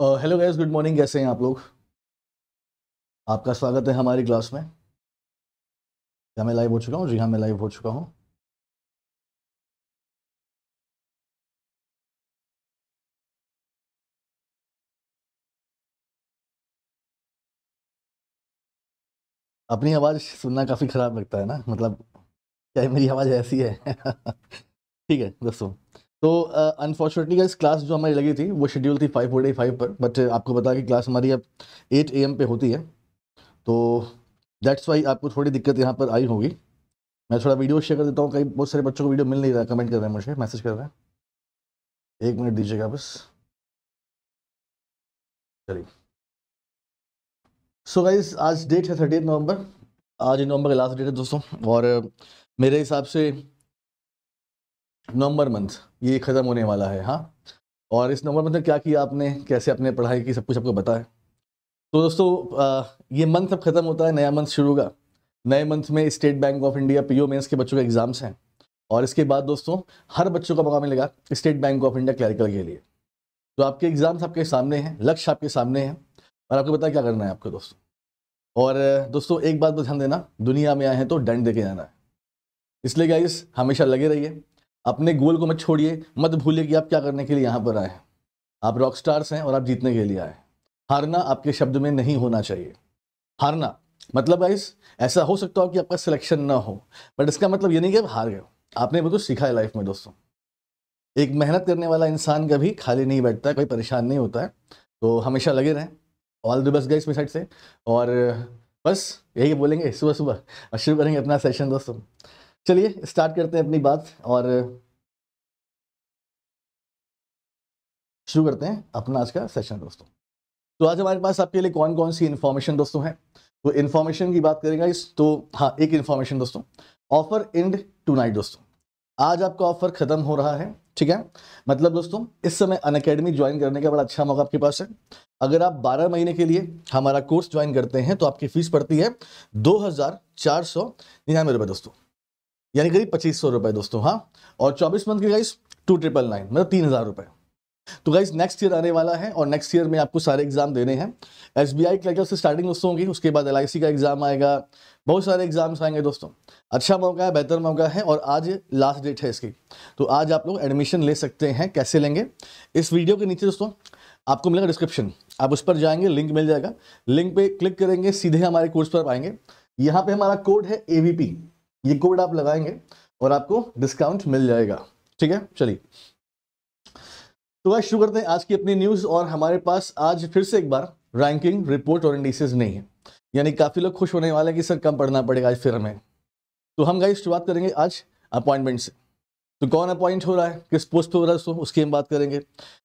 Hello guys good morning कैसे हैं आप लोग आपका स्वागत है हमारी क्लास में क्या मैं लाइव हो चुका हूँ जी हाँ मैं लाइव हो चुका हूँ अपनी आवाज़ सुनना काफ़ी ख़राब लगता है ना मतलब क्या मेरी आवाज़ ऐसी है ठीक है दोस्तों तो अनफॉर्चुनेटली गाइस क्लास जो हमारी लगी थी वो शेड्यूल थी फाइव फोर्टी फाइव पर बट आपको बता कि क्लास हमारी अब एट ए पे होती है तो दैट्स वाई आपको थोड़ी दिक्कत यहाँ पर आई होगी मैं थोड़ा वीडियो शेयर कर देता हूँ कई बहुत सारे बच्चों को वीडियो मिल नहीं रहा कमेंट कर रहे हैं मुझे मैसेज कर रहे हैं एक मिनट दीजिएगा बस चलिए सो गाइज आज डेट है थर्टी नवंबर आज नवंबर का लास्ट डेट है दोस्तों और मेरे हिसाब से नवंबर मंथ ये ख़त्म होने वाला है हाँ और इस नवंबर मंथ में क्या किया आपने कैसे अपने पढ़ाई की सब कुछ आपको बताया तो दोस्तों ये मंथ अब ख़त्म होता है नया मंथ शुरू होगा नए मंथ में state bank of India P O के बच्चों के एग्ज़ाम्स हैं और इसके बाद दोस्तों हर बच्चों का मौका मिलेगा state bank of India clerical के लिए तो आपके एग्ज़ाम्स आपके सामने हैं लक्ष्य आपके सामने हैं और आपको पता क्या करना है आपको दोस्तों और दोस्तों एक बात पर ध्यान देना दुनिया में आए हैं तो दंड दे के जाना है इसलिए गाइस हमेशा लगे रहिए अपने गोल को मत छोड़िए मत भूलिए कि आप क्या करने के लिए यहाँ पर आए आप रॉक स्टार्स हैं और आप जीतने के लिए आए हारना आपके शब्द में नहीं होना चाहिए हारना मतलब गाइस ऐसा हो सकता हो कि आपका सिलेक्शन ना हो बट इसका मतलब ये नहीं कि आप हार गए आपने बहुत तो कुछ सीखा है लाइफ में दोस्तों एक मेहनत करने वाला इंसान कभी खाली नहीं बैठता है कोई परेशान नहीं होता है तो हमेशा लगे रहें ऑल द बेस्ट गाइस मेरी साइड से और बस यही बोलेंगे सुबह सुबह और शुरू करेंगे अपना सेशन दोस्तों चलिए स्टार्ट करते हैं अपनी बात और शुरू करते हैं अपना आज का सेशन दोस्तों तो आज हमारे पास आपके लिए कौन कौन सी इन्फॉर्मेशन दोस्तों है तो इन्फॉर्मेशन की बात करेगा इस तो हाँ एक इन्फॉर्मेशन दोस्तों ऑफर एंड टू दोस्तों आज आपका ऑफर खत्म हो रहा है ठीक है मतलब दोस्तों इस समय अन अकेडमी ज्वाइन करने का बड़ा अच्छा मौका आपके पास है अगर आप 12 महीने के लिए हमारा कोर्स ज्वाइन करते हैं तो आपकी फीस पड़ती है दो हज़ार चार सौ निन्यानवे रुपये दोस्तों यानी करीब पच्चीस सौ रुपए दोस्तों हाँ और चौबीस मंथ की गाइस टू ट्रिपल नाइन मतलब तीन हज़ार रुपये तो गाइज नेक्स्ट ईयर आने वाला है और नेक्स्ट ईयर में आपको सारे एग्जाम देने हैं एस बी आई की से स्टार्टिंग दोस्तों होगी उसके बाद एल का एग्जाम आएगा बहुत सारे एग्जाम्स आएंगे दोस्तों अच्छा मौका है बेहतर मौका है और आज लास्ट डेट है इसकी तो आज आप लोग एडमिशन ले सकते हैं कैसे लेंगे इस वीडियो के नीचे दोस्तों आपको मिलेगा डिस्क्रिप्शन आप उस पर जाएंगे लिंक मिल जाएगा लिंक पे क्लिक करेंगे सीधे हमारे कोर्स पर आएंगे यहाँ पे हमारा कोड है ए ये कोड आप लगाएंगे और आपको डिस्काउंट मिल जाएगा ठीक है चलिए तो आज शुरू करते हैं आज की अपनी न्यूज़ और हमारे पास आज फिर से एक बार रैंकिंग रिपोर्ट और इंडिसेज नहीं है यानी काफ़ी लोग खुश होने वाले हैं कि सर कम पढ़ना पड़ेगा आज फिर हमें तो हम गाइस शुरुआत करेंगे आज अपॉइंटमेंट से तो कौन अपॉइंट हो रहा है किस पोस्ट पे हो रहा है दोस्तों उसकी हम बात करेंगे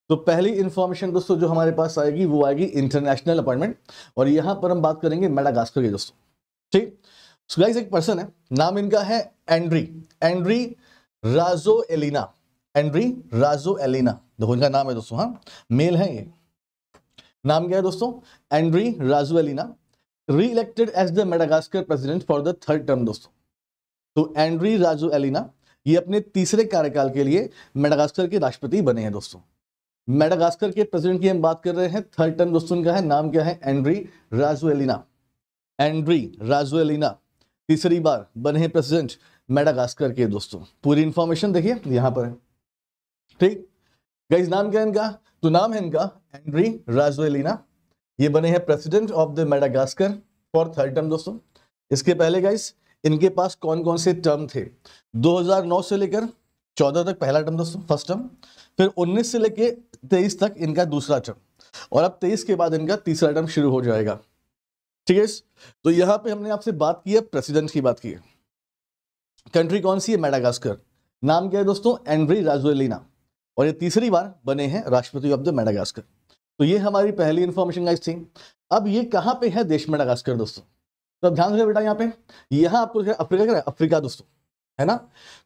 तो पहली इन्फॉर्मेशन दोस्तों जो हमारे पास आएगी वो आएगी इंटरनेशनल अपॉइंटमेंट और यहाँ पर हम बात करेंगे मेडागास्कर की दोस्तों ठीक सो गाइस एक पर्सन है नाम इनका है Andry Andry Rajoelina Andry Rajoelina देखो इनका नाम है दोस्तों हाँ मेल है ये नाम क्या है दोस्तों Andriy Rajoelina re elected as the Madagascar president for the third term दोस्तों तो एंड्री राजो एलिना ये अपने तीसरे कार्यकाल के लिए मेडागास्कर के राष्ट्रपति बने हैं दोस्तों मेडागास्कर के प्रेसिडेंट की हम बात कर रहे हैं थर्ड टर्म दोस्तों इनका है नाम क्या है एंड्री राजो एलिना एंड्री राजो एलिना तीसरी बार बने प्रेसिडेंट मेडागास्कर के दोस्तों पूरी इंफॉर्मेशन देखिए यहां पर है ठीक गाइस नाम क्या है इनका तो नाम है इनका एंड्री राजवेलिना ये बने हैं president of the Madagascar for third term दोस्तों इसके पहले गाइस इनके पास कौन कौन से टर्म थे 2009 से लेकर 14 तक पहला टर्म दोस्तों फर्स्ट टर्म फिर 19 से लेकर 23 तक इनका दूसरा टर्म और अब 23 के बाद इनका तीसरा टर्म शुरू हो जाएगा ठीक है तो यहां पे हमने आपसे बात की है प्रेसिडेंट की बात की है कंट्री कौन सी है मेडागास्कर नाम क्या है दोस्तों एंड्री राजुएलिना और ये तीसरी बार बने हैं राष्ट्रपति ऑफ द मेडागास्कर तो ये हमारी पहली इन्फॉर्मेशन गाइज थी अब ये कहाँ पे है देश मेडागास्कर दोस्तों तो ध्यान से बेटा यहाँ पे यहाँ आपको अफ्रीका क्या अफ्रीका दोस्तों है ना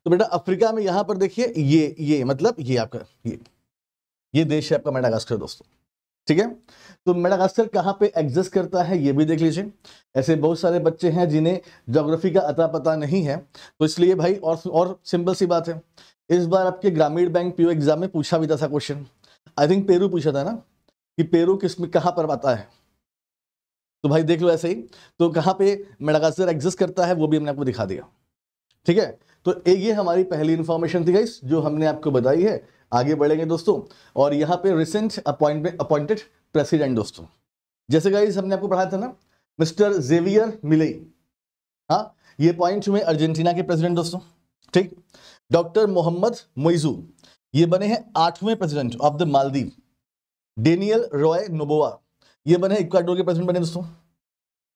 तो बेटा अफ्रीका में यहां पर देखिए ये ये मतलब ये आपका ये ये देश है आपका मेडागास्कर दोस्तों ठीक है तो मेडागास्कर कहाँ पे एग्जिस्ट करता है ये भी देख लीजिए ऐसे बहुत सारे बच्चे हैं जिन्हें जोग्राफी का अता पता नहीं है तो इसलिए भाई और और सिंपल सी बात है इस बार आपके ग्रामीण बैंक पीओ एग्जाम में पूछा भी था ऐसा क्वेश्चन आई थिंक पेरू पूछा था ना कि पेरू किस में कहाँ पर आता है तो भाई देख लो ऐसे ही तो कहाँ पे मेडागास्कर एग्जिस्ट करता है वो भी हमने आपको दिखा दिया ठीक है तो ये हमारी पहली इन्फॉर्मेशन थी गाइस जो हमने आपको बताई है आगे बढ़ेंगे दोस्तों और यहाँ पे रिसेंट अपॉइंटमेंट अपॉइंटेड प्रेसिडेंट दोस्तों जैसे गाइज हमने आपको पढ़ाया था ना मिस्टर जेवियर मिले हाँ ये पॉइंट हुए अर्जेंटीना के प्रेसिडेंट दोस्तों ठीक डॉक्टर मोहम्मद मोइजू ये बने हैं आठवें president of the Maldives Daniel Roy Noboa ये बने हैं इक्वाडोर के प्रेसिडेंट बने दोस्तों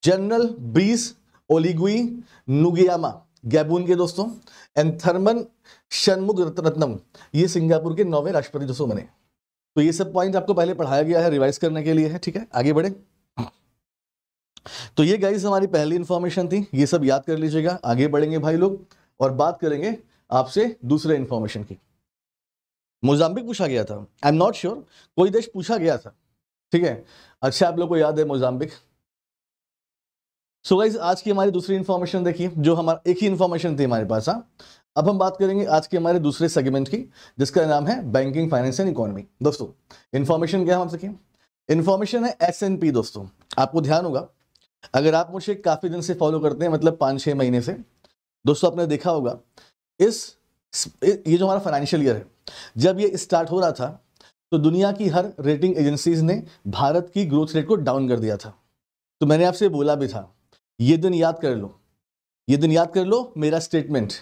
जनरल ब्रीस ओलिगुई नुगियामा गैबून के दोस्तों एंड थर्मन शनमुख रत्नम ये सिंगापुर के नौवे राष्ट्रपति जो सो बने तो ये सब पॉइंट आपको पहले पढ़ाया गया है रिवाइज करने के लिए है ठीक है आगे बढ़े तो ये गाइस हमारी पहली इंफॉर्मेशन थी ये सब याद कर लीजिएगा आगे बढ़ेंगे भाई लोग और बात करेंगे आपसे दूसरे इंफॉर्मेशन की मोजाम्बिक पूछा गया था आई एम नॉट श्योर कोई देश पूछा गया था ठीक है अच्छा आप लोग को याद है मोजाम्बिक सो गाइज आज की हमारी दूसरी इंफॉर्मेशन देखिए जो हमारा एक ही इंफॉर्मेशन थी हमारे पास हाँ अब हम बात करेंगे आज के हमारे दूसरे सेगमेंट की जिसका नाम है बैंकिंग फाइनेंस एंड इकोनॉमी दोस्तों इन्फॉर्मेशन क्या हम सके इन्फॉर्मेशन है एस एन पी दोस्तों आपको ध्यान होगा अगर आप मुझे काफ़ी दिन से फॉलो करते हैं मतलब पाँच छः महीने से दोस्तों आपने देखा होगा इस ये जो हमारा फाइनेंशियल ईयर है जब ये स्टार्ट हो रहा था तो दुनिया की हर रेटिंग एजेंसीज ने भारत की ग्रोथ रेट को डाउन कर दिया था तो मैंने आपसे बोला भी था ये दिन याद कर लो ये दिन याद कर लो मेरा स्टेटमेंट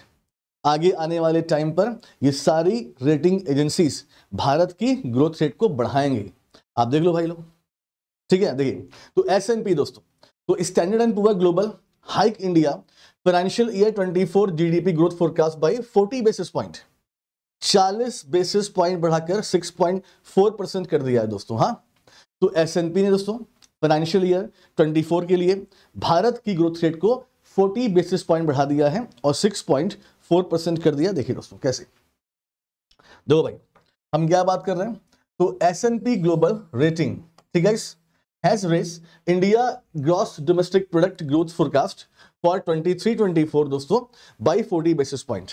आगे आने वाले टाइम पर ये सारी रेटिंग एजेंसीज भारत की ग्रोथ रेट को बढ़ाएंगे आप देख लो भाई लोग ठीक है देखिए तो एस एन पी दोस्तों तो standard and poor global hike India financial year 24 GDP growth forecast by 40 basis point 40 basis point बढ़ाकर 6.4 परसेंट कर दिया है दोस्तों हाँ तो एस ने दोस्तों फाइनेंशियल ईयर 24 के लिए भारत की ग्रोथ रेट को 40 बेसिस पॉइंट बढ़ा दिया है और 6.4 फोर परसेंट कर दिया देखिए दोस्तों कैसे दो भाई हम क्या बात कर रहे हैं तो S and P global rating ठीक है has raised India gross domestic product growth forecast for 23-24 दोस्तों बाई 40 बेसिस पॉइंट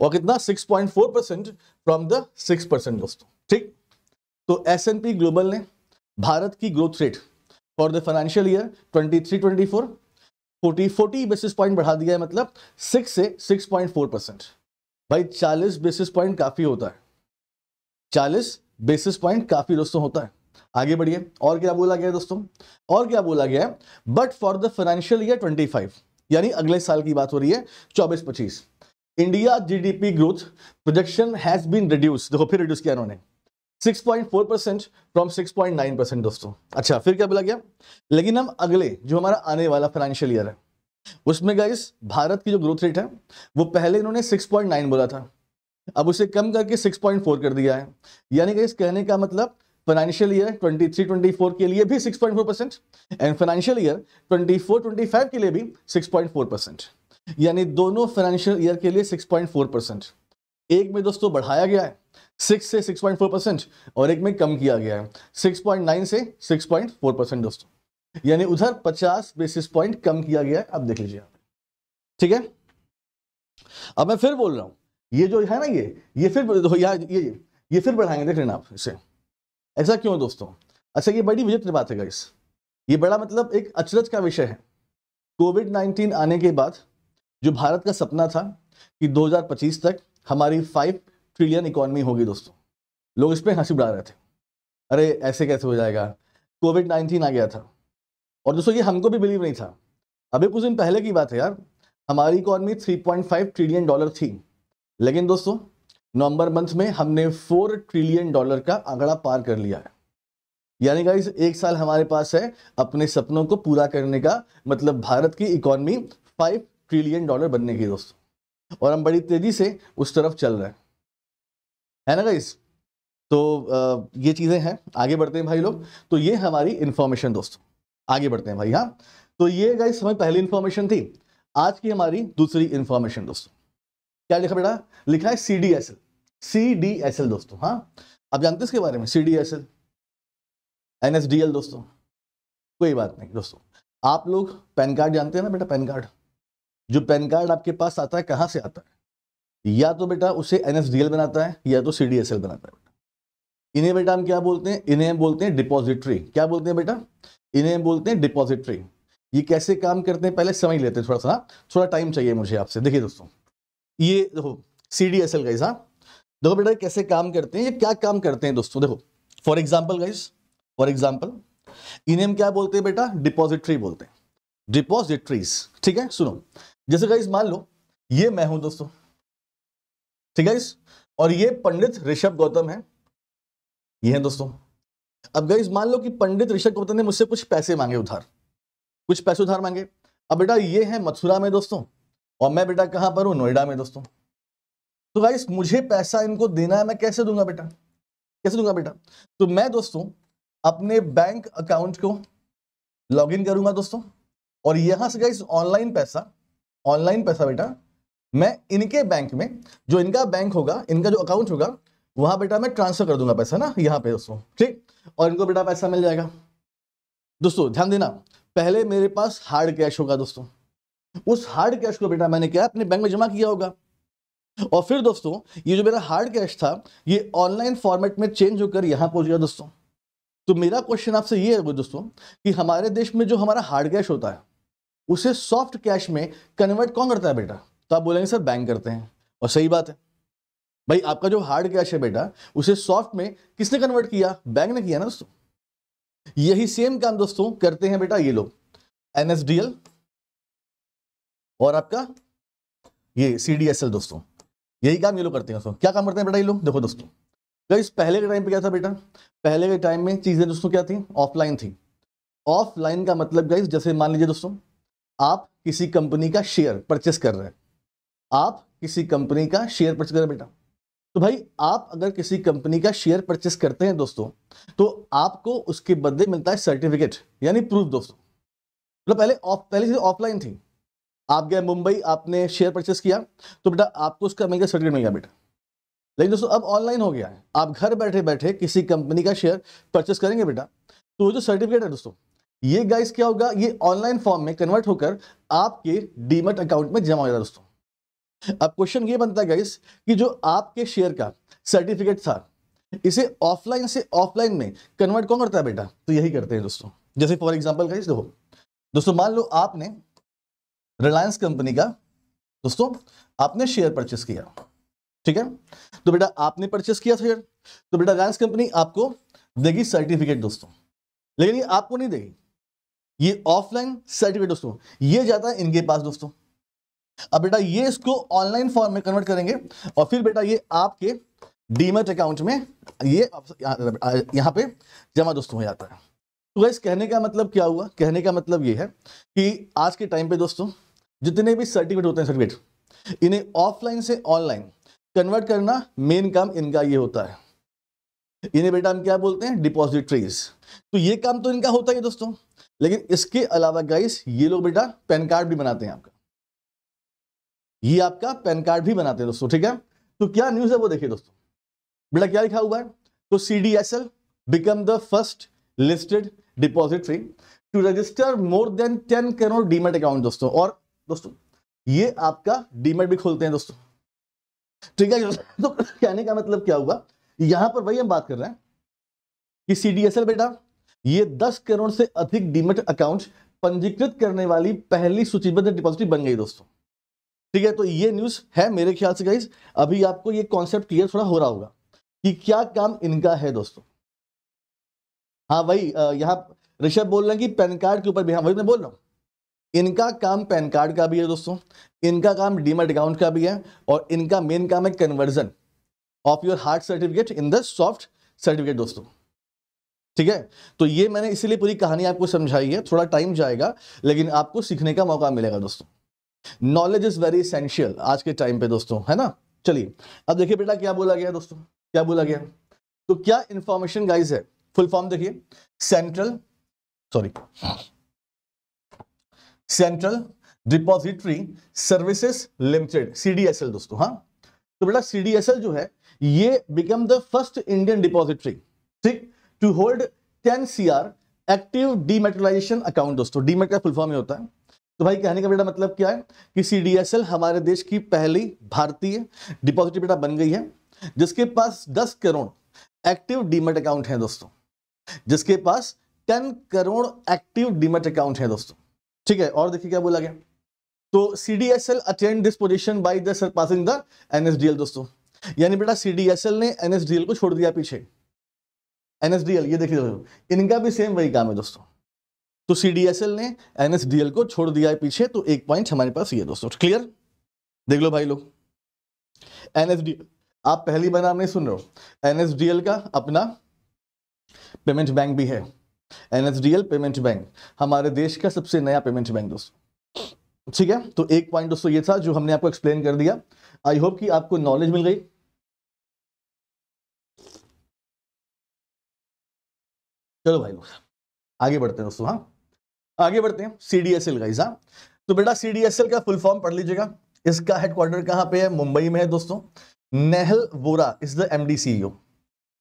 और कितना 6.4 परसेंट फ्रॉम द 6 परसेंट दोस्तों ठीक तो एस एन पी ग्लोबल ने भारत की growth rate for the financial year 23-24 forty forty basis point बढ़ा दिया है मतलब सिक्स से सिक्स पॉइंट फोर परसेंट भाई चालीस बेसिस पॉइंट काफ़ी होता है चालीस बेसिस पॉइंट काफ़ी दोस्तों होता है आगे बढ़िए और क्या बोला गया है दोस्तों और क्या बोला गया है but for the financial year twenty five यानी अगले साल की बात हो रही है चौबीस पच्चीस India GDP growth projection has been reduce देखो फिर रिड्यूस किया उन्होंने 6.4 परसेंट फ्रॉम 6.9 परसेंट दोस्तों अच्छा फिर क्या बोला गया लेकिन हम अगले जो हमारा आने वाला फाइनेंशियल ईयर है उसमें गाइस भारत की जो ग्रोथ रेट है वो पहले इन्होंने 6.9 बोला था अब उसे कम करके 6.4 कर दिया है यानी गाइस कहने का मतलब फाइनेंशियल ईयर 23-24 के लिए भी 6.4 परसेंट एंड फाइनेंशियल ईयर 24-25 के लिए भी 6.4 परसेंट यानी दोनों फाइनेंशियल ईयर के लिए 6.4 परसेंट एक में दोस्तों बढ़ाया गया है सिक्स से सिक्स पॉइंट फोर परसेंट और एक में कम किया गया है सिक्स पॉइंट नाइन से सिक्स पॉइंट फोर परसेंट दोस्तों यानी उधर पचास बेसिस पॉइंट कम किया गया है आप देख लीजिए ठीक है अब मैं फिर बोल रहा हूँ ये जो है ना ये ये फिर या ये ये फिर बढ़ाएंगे देख लेना आप इसे ऐसा क्यों दोस्तों अच्छा ये बड़ी विचित्र बात है गाइस ये बड़ा मतलब एक अचरज का विषय है कोविड नाइन्टीन आने के बाद जो भारत का सपना था कि 2025 तक हमारी फाइव ट्रिलियन इकोनॉमी होगी दोस्तों लोग इस पर हंसी बढ़ा रहे थे अरे ऐसे कैसे हो जाएगा कोविड नाइन्टीन आ गया था और दोस्तों ये हमको भी बिलीव नहीं था अभी कुछ दिन पहले की बात है यार हमारी इकॉनमी 3.5 ट्रिलियन डॉलर थी लेकिन दोस्तों नवंबर मंथ में हमने 4 ट्रिलियन डॉलर का आंकड़ा पार कर लिया है यानी गाइस एक साल हमारे पास है अपने सपनों को पूरा करने का मतलब भारत की इकॉनमी 5 ट्रिलियन डॉलर बनने की दोस्तों और हम बड़ी तेजी से उस तरफ चल रहे हैं है ना गाइस तो आ, ये चीज़ें हैं आगे बढ़ते हैं भाई लोग तो ये हमारी इन्फॉर्मेशन दोस्तों आगे बढ़ते हैं भाई हाँ तो ये गाइस हमारी पहली इन्फॉर्मेशन थी आज की हमारी दूसरी इन्फॉर्मेशन दोस्तों क्या लिखा बेटा लिखा है C D S L C D S L दोस्तों हाँ आप जानते इसके बारे में C D S L N S D L दोस्तों कोई बात नहीं दोस्तों आप लोग पैन कार्ड जानते हैं ना बेटा पैन कार्ड जो पैन कार्ड आपके पास आता है कहाँ से आता है या तो बेटा उसे एन बनाता है या तो सी बनाता है इन्हें बेटा हम क्या बोलते हैं इन्हें बोलते हैं डिपॉजिटरी क्या बोलते हैं बेटा इन्हें बोलते हैं डिपॉजिटरी ये कैसे काम करते हैं पहले समझ लेते हैं थोड़ा सा थोड़ा टाइम चाहिए मुझे आपसे देखिए दोस्तों ये देखो C D S L guys हाँ देखो बेटा कैसे काम करते हैं ये क्या काम करते हैं दोस्तों देखो for example guys for example इन्हें हम क्या बोलते हैं बेटा डिपॉजिटरी बोलते हैं डिपॉजिटरीज ठीक है सुनो जैसे गाइस मान लो ये मैं हूं दोस्तों ठीक है और ये पंडित ऋषभ गौतम है ये है दोस्तों अब गाइज मान लो कि पंडित ऋषभ गौतम ने मुझसे कुछ पैसे मांगे उधार कुछ पैसे उधार मांगे अब बेटा ये है मथुरा में दोस्तों और मैं बेटा कहां पर हूं नोएडा में दोस्तों तो गाइस मुझे पैसा इनको देना है मैं कैसे दूंगा बेटा कैसे दूंगा बेटा तो मैं दोस्तों अपने बैंक अकाउंट को लॉगिन करूंगा दोस्तों और यहां से गाइस ऑनलाइन पैसा ऑनलाइन पैसा बेटा मैं इनके बैंक में जो इनका बैंक होगा इनका जो अकाउंट होगा वहां बेटा मैं ट्रांसफर कर दूंगा पैसा ना यहाँ पे दोस्तों ठीक और इनको बेटा पैसा मिल जाएगा दोस्तों ध्यान देना पहले मेरे पास हार्ड कैश होगा दोस्तों उस हार्ड कैश को बेटा मैंने क्या अपने बैंक में जमा किया होगा और फिर दोस्तों ये जो मेरा हार्ड कैश था ये ऑनलाइन फॉर्मेट में चेंज होकर यहाँ पहुंच गया दोस्तों तो मेरा क्वेश्चन आपसे ये है दोस्तों कि हमारे देश में जो हमारा हार्ड कैश होता है उसे सॉफ्ट कैश में कन्वर्ट कौन करता है बेटा तो आप बोलेंगे सर बैंक करते हैं और सही बात है भाई आपका जो हार्ड कैश है बेटा उसे सॉफ्ट में किसने कन्वर्ट किया बैंक ने किया ना दोस्तों यही सेम काम दोस्तों करते हैं बेटा ये लोग एनएसडीएल और आपका ये सीडीएसएल दोस्तों यही काम ये लोग करते हैं दोस्तों क्या काम करते हैं बेटा ये लोग देखो दोस्तों गाइस पहले के टाइम पे क्या था बेटा पहले के टाइम में चीज़ें दोस्तों क्या थी ऑफलाइन थी ऑफलाइन का मतलब गाइस जैसे मान लीजिए दोस्तों आप किसी कंपनी का शेयर परचेस कर रहे हैं आप किसी कंपनी का शेयर परचेज करें बेटा तो भाई आप अगर किसी कंपनी का शेयर परचेस करते हैं दोस्तों तो आपको उसके बदले मिलता है सर्टिफिकेट यानी प्रूफ दोस्तों मतलब तो पहले ऑफ पहले चीज ऑफलाइन थी आप गए मुंबई आपने शेयर परचेस किया तो बेटा आपको उसका मिल गया सर्टिफिकेट मिल गया बेटा लेकिन दोस्तों अब ऑनलाइन हो गया है आप घर बैठे बैठे किसी कंपनी का शेयर परचेस करेंगे बेटा तो जो सर्टिफिकेट है दोस्तों ये गाइस क्या होगा ये ऑनलाइन फॉर्म में कन्वर्ट होकर आपके डीमट अकाउंट में जमा हो जाएगा दोस्तों अब क्वेश्चन ये बनता है गाइस कि जो आपके शेयर का सर्टिफिकेट था इसे ऑफलाइन से ऑफलाइन में कन्वर्ट कौन करता है बेटा तो यही करते हैं दोस्तों जैसे फॉर एग्जाम्पल गाइस देखो दोस्तों मान लो आपने रिलायंस कंपनी का दोस्तों आपने शेयर परचेस किया ठीक है तो बेटा आपने परचेस किया शेयर तो बेटा रिलायंस कंपनी आपको देगी सर्टिफिकेट दोस्तों लेकिन ये आपको नहीं देगी ये ऑफलाइन सर्टिफिकेट दोस्तों ये जाता है इनके पास दोस्तों अब बेटा ये इसको ऑनलाइन फॉर्म में कन्वर्ट करेंगे और फिर बेटा ये आपके डीमेट अकाउंट में ये यहाँ पे जमा दोस्तों हो जाता है तो वैसे कहने का मतलब क्या हुआ कहने का मतलब ये है कि आज के टाइम पे दोस्तों जितने भी सर्टिफिकेट होते हैं सर्टिफिकेट इन्हें ऑफलाइन से ऑनलाइन कन्वर्ट करना मेन काम इनका ये होता है इन्हें बेटा हम क्या बोलते हैं डिपॉजिटरीज तो ये काम तो इनका होता ही दोस्तों लेकिन इसके अलावा गाइस ये लोग बेटा पैन कार्ड भी बनाते हैं आपका ये आपका पैन कार्ड भी बनाते हैं दोस्तों ठीक है तो क्या न्यूज है वो देखिए दोस्तों बेटा क्या लिखा हुआ है तो C D S L become the first listed depository to register more than ten crore demat account दोस्तों और दोस्तों ये आपका डीमेट भी खोलते हैं दोस्तों ठीक है तो कहने का मतलब क्या हुआ यहां पर वही हम बात कर रहे हैं कि सीडीएसएल बेटा ये 10 करोड़ से अधिक डीमेट अकाउंट पंजीकृत करने वाली पहली सूचीबद्ध डिपॉजिटरी बन गई दोस्तों ठीक है तो ये न्यूज़ है मेरे ख्याल से गाइज अभी आपको ये कॉन्सेप्ट क्लियर थोड़ा हो रहा होगा कि क्या काम इनका है दोस्तों हाँ वही यहाँ ऋषभ बोल रहे हैं कि पैन कार्ड के ऊपर भी हाँ वही मैं बोल रहा हूँ इनका काम पैन कार्ड का भी है दोस्तों इनका काम डीमेट अकाउंट का भी है और इनका मेन काम है conversion of your hard certificate in the soft certificate दोस्तों ठीक है तो ये मैंने इसीलिए पूरी कहानी आपको समझाई है थोड़ा टाइम जाएगा लेकिन आपको सीखने का मौका मिलेगा दोस्तों नॉलेज इज वेरी इसेंशियल आज के टाइम पे दोस्तों है ना चलिए अब देखिए बेटा क्या बोला गया दोस्तों क्या बोला गया तो क्या इंफॉर्मेशन गाइज है फुल फॉर्म देखिए central sorry central depository services limited CDSL दोस्तों हाँ तो बेटा सीडीएसएल जो है ये become the first Indian depository ठीक to hold ten CR active dematerialization account दोस्तों डीमेट e का फुल फॉर्म होता है तो भाई कहने का बेटा मतलब क्या है कि सी हमारे देश की पहली भारतीय डिपॉजिटरी बेटा बन गई है जिसके पास 10 करोड़ एक्टिव डीमेट अकाउंट है दोस्तों जिसके पास 10 करोड़ एक्टिव डीमेट अकाउंट है दोस्तों ठीक है और देखिए क्या बोला गया तो C D S L attend this position by the surpassing the NSDL दोस्तों यानी बेटा सी डी एस एल ने एनएसडीएल को छोड़ दिया पीछे एनएसडीएल ये देखिए इनका भी सेम वही काम है दोस्तों तो सीडीएसएल ने एनएसडीएल को छोड़ दिया है पीछे तो एक पॉइंट हमारे पास ये दोस्तों क्लियर देख लो भाई लोग एनएसडीएल आप पहली बार नाम नहीं सुन रहे हो एनएसडीएल का अपना पेमेंट बैंक भी है एनएसडीएल पेमेंट बैंक हमारे देश का सबसे नया पेमेंट बैंक दोस्तों ठीक है तो एक पॉइंट दोस्तों ये था जो हमने आपको एक्सप्लेन कर दिया आई होप कि आपको नॉलेज मिल गई चलो भाई लोग आगे बढ़ते हैं दोस्तों हाँ आगे बढ़ते हैं सी डी एस एल का हाँ तो बेटा सी डी एस एल का फुल फॉर्म पढ़ लीजिएगा इसका हेडक्वार्टर कहाँ पे है मुंबई में है दोस्तों Nehal Vora is the M D C O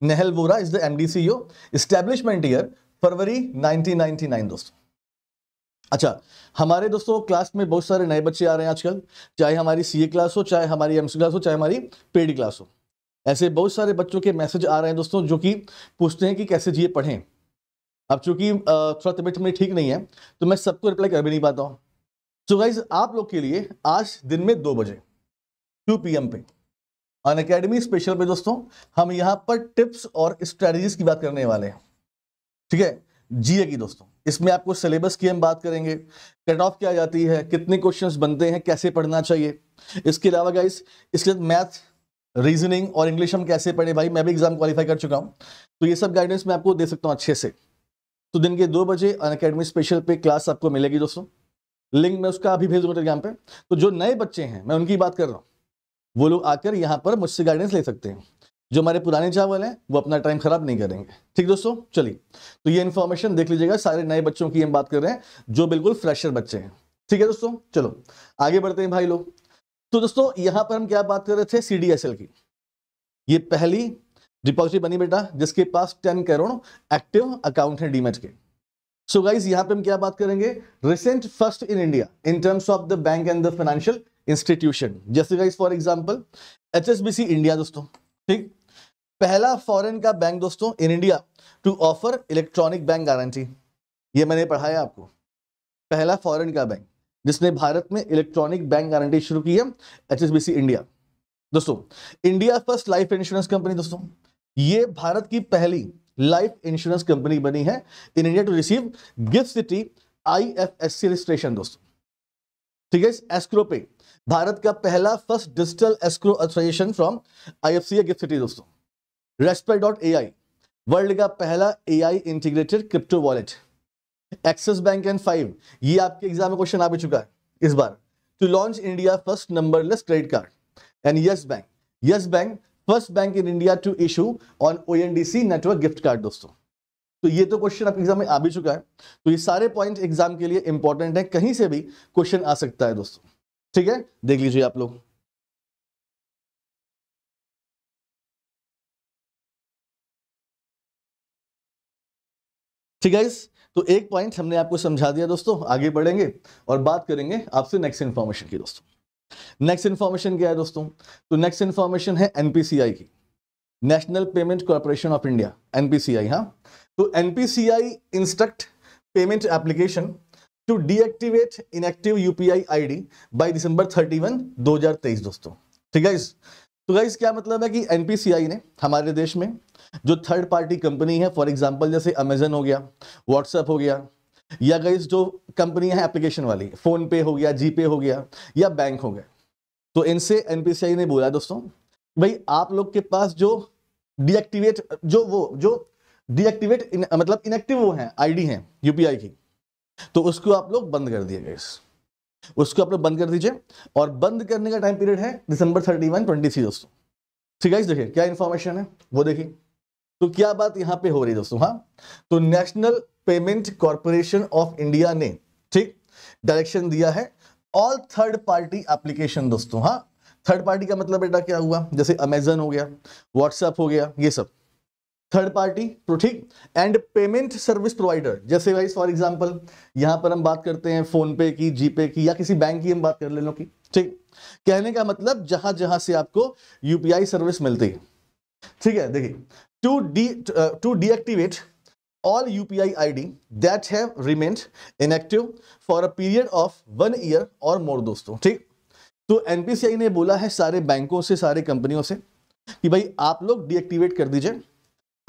Nehal Vora is the M D C O establishment year February 1999 दोस्तों अच्छा हमारे दोस्तों क्लास में बहुत सारे नए बच्चे आ रहे हैं आजकल चाहे हमारी सीए क्लास हो चाहे हमारी एमसी क्लास हो चाहे हमारी पेड क्लास हो ऐसे बहुत सारे बच्चों के मैसेज आ रहे हैं दोस्तों जो कि पूछते हैं कि कैसे जिए पढ़ें अब चूंकि थोड़ा तबियत मेरी ठीक नहीं है तो मैं सबको रिप्लाई कर भी नहीं पाता हूँ सो गाइज आप लोग के लिए आज दिन में दो बजे टू पी पे अन अकेडमी स्पेशल पे दोस्तों हम यहाँ पर टिप्स और स्ट्रेटजीज की बात करने वाले हैं ठीक है जीए की दोस्तों इसमें आपको सिलेबस की हम बात करेंगे कट ऑफ क्या जाती है कितने क्वेश्चंस बनते हैं कैसे पढ़ना चाहिए इसके अलावा गाइस इसके साथ मैथ रीजनिंग और इंग्लिश हम कैसे पढ़े भाई मैं भी एग्जाम क्वालिफाई कर चुका हूँ तो ये सब गाइडेंस मैं आपको दे सकता हूँ अच्छे से तो दिन के दो बजे अन अकेडमी स्पेशल पे क्लास आपको मिलेगी दोस्तों लिंक मैं उसका अभी भेज दूंगा टेलीग्राम पे तो जो नए बच्चे हैं मैं उनकी बात कर रहा हूँ वो लोग आकर यहाँ पर मुझसे गाइडेंस ले सकते हैं जो हमारे पुराने चावल हैं वो अपना टाइम खराब नहीं करेंगे ठीक दोस्तों चलिए तो ये इन्फॉर्मेशन देख लीजिएगा सारे नए बच्चों की हम बात कर रहे हैं जो बिल्कुल फ्रेशर बच्चे हैं ठीक है दोस्तों चलो आगे बढ़ते हैं भाई लोग तो दोस्तों यहाँ पर हम क्या बात कर रहे थे सी की ये पहली रिपोजिटरी बनी बेटा जिसके पास टेन करोड़ एक्टिव अकाउंट है डीमेट के सो गाइज यहां पे हम क्या बात करेंगे recent first in India in terms of the bank and the financial institution जैसे guys for example H India दोस्तों ठीक पहला फॉरेन का बैंक दोस्तों in India to offer electronic bank guarantee ये मैंने पढ़ाया आपको पहला फॉरेन का बैंक जिसने भारत में इलेक्ट्रॉनिक बैंक गारंटी शुरू की है एच इंडिया दोस्तों India first life insurance company दोस्तों ये भारत की पहली लाइफ इंश्योरेंस कंपनी बनी है in India to receive gift city I F S C registration दोस्तों ठीक है एस्क्रो पे भारत का पहला first digital escrow authorization from I F C gift city दोस्तों respect dot A I world का पहला A I integrated crypto wallet Axis bank and five ये आपके एग्जाम में क्वेश्चन आ भी चुका है इस बार to launch India first numberless credit card and Yes Bank. Yes Bank, first bank in India to issue on ONDC network gift card दोस्तों तो ये तो क्वेश्चन आपके एग्जाम में आ भी चुका है तो ये सारे पॉइंट एग्जाम के लिए इंपॉर्टेंट है कहीं से भी क्वेश्चन आ सकता है दोस्तों ठीक है देख लीजिए आप लोग ठीक है तो एक पॉइंट हमने आपको समझा दिया दोस्तों आगे बढ़ेंगे और बात करेंगे आपसे नेक्स्ट इंफॉर्मेशन की दोस्तों नेक्स्ट इन्फॉर्मेशन क्या है दोस्तों तो नेक्स्ट इन्फॉर्मेशन है एनपीसीआई की national payment corporation of India NPCI हाँ तो NPCI instruct payment application to deactivate inactive UPI ID by December 31 2023 दोस्तों ठीक है तो गाइस क्या मतलब है कि एनपीसीआई ने हमारे देश में जो थर्ड पार्टी कंपनी है फॉर एग्जांपल जैसे अमेजन हो गया व्हाट्सएप हो गया या गई जो कंपनियां हैं एप्लीकेशन वाली फ़ोन पे हो गया जीपे हो गया या बैंक हो गए तो इनसे एनपीसीआई ने बोला दोस्तों भाई आप लोग के पास जो डीएक्टिवेट जो वो जो डीएक्टिवेट इन, मतलब इनएक्टिव वो हैं आईडी हैं यूपीआई की तो उसको आप लोग बंद कर दिए गए उसको आप लोग बंद कर दीजिए और बंद करने का टाइम पीरियड है December thirty one twenty three दोस्तों ठीक है देखिए क्या इंफॉर्मेशन है वो देखिए तो क्या बात यहां पे हो रही है दोस्तों हाँ तो national payment corporation of India ने ठीक डायरेक्शन दिया है ऑल थर्ड पार्टी एप्लीकेशन दोस्तों हाँ थर्ड पार्टी का मतलब बेटा क्या हुआ जैसे अमेजन हो गया व्हाट्सएप हो गया ये सब थर्ड पार्टी तो ठीक एंड पेमेंट सर्विस प्रोवाइडर जैसे भाई फॉर एग्जांपल यहां पर हम बात करते हैं फोन पे की जीपे की या किसी बैंक की हम बात कर ले लो की ठीक कहने का मतलब जहां जहां से आपको यूपीआई सर्विस मिलती है ठीक है देखिए to, de uh, to deactivate all UPI ID that have remained inactive for a period of one year or more दोस्तों ठीक तो एनपीसीआई ने बोला है सारे बैंकों से सारे कंपनियों से कि भाई आप लोग डीएक्टिवेट कर दीजिए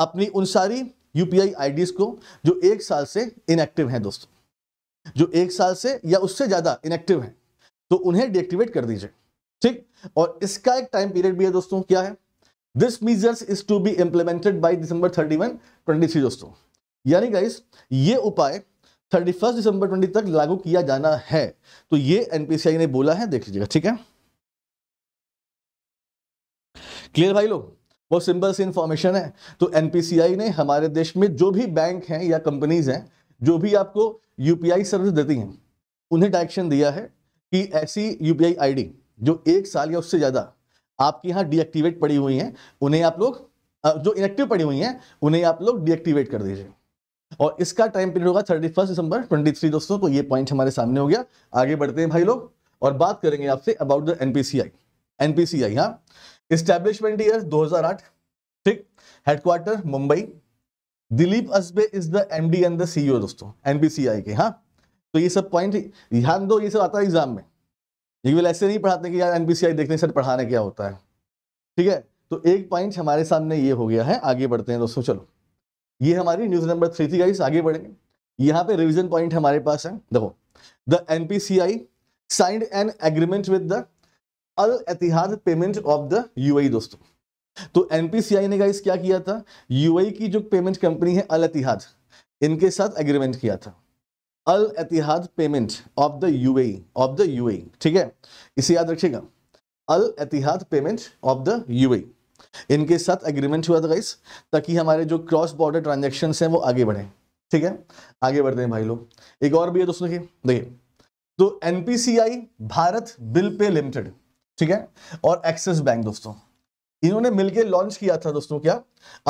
अपनी उन सारी यूपीआई आईडीज को जो एक साल से इनएक्टिव हैं दोस्तों जो एक साल से या उससे ज़्यादा इनएक्टिव हैं तो उन्हें डीएक्टिवेट कर दीजिए ठीक और इसका एक टाइम पीरियड भी है दोस्तों क्या है this measures is to be implemented by December thirty one twenty three दोस्तों यानी गाइस ये उपाय थर्टी फर्स्ट दिसंबर ट्वेंटी तक लागू किया जाना है तो ये एनपीसीआई ने बोला है देख लीजिएगा ठीक है क्लियर भाई लोग बहुत सिंपल सी इंफॉर्मेशन है तो एनपीसीआई ने हमारे देश में जो भी बैंक हैं या कंपनीज हैं जो भी आपको यूपीआई सर्विस देती हैं उन्हें डायरेक्शन दिया है कि ऐसी यूपीआई आईडी जो एक साल या उससे ज़्यादा आपके यहाँ डीएक्टिवेट पड़ी हुई हैं उन्हें आप लोग जो इनएक्टिव पड़ी हुई हैं उन्हें आप लोग डीएक्टिवेट कर दीजिए और इसका टाइम पीरियड होगा thirty first December twenty three दोस्तों तो ये पॉइंट हमारे सामने हो गया आगे बढ़ते हैं भाई लोग और बात करेंगे आपसे अबाउट द सी एनपीसीआई हाँ इस्टेब्लिशमेंट ईयर 2008 ठीक headquarter Mumbai Dilip Asbe is the MD and the CEO दोस्तों एनपीसीआई के हाँ तो ये सब पॉइंट ध्यान दो ये सब आता है एग्जाम में ये केवल ऐसे नहीं पढ़ाते कि यार एनपीसीआई देखने से पढ़ाने क्या होता है ठीक है तो एक पॉइंट हमारे सामने ये हो गया है आगे बढ़ते हैं दोस्तों चलो ये हमारी न्यूज नंबर थ्री थी गाइस आगे बढ़ेंगे यहाँ पे रिविजन पॉइंट हमारे पास है देखो the NPCI signed an agreement with the Al Etihad payment of the U दोस्तों तो एनपीसीआई ने गाइस क्या किया था यू e की जो पेमेंट कंपनी है अल एतिहाद इनके साथ एग्रीमेंट किया था Al Etihad payment of the UAE of the UAE ठीक है इसे याद रखिएगा Al Etihad payment of the UAE इनके साथ एग्रीमेंट हुआ था गाइस ताकि हमारे जो क्रॉस बॉर्डर ट्रांजेक्शन हैं वो आगे बढ़े ठीक है आगे बढ़ते हैं भाई लोग एक और भी है दोस्तों देखिए देखिए तो NPCI Bharat bill pay limited ठीक है और एक्सिस बैंक दोस्तों इन्होंने मिलकर लॉन्च किया था दोस्तों क्या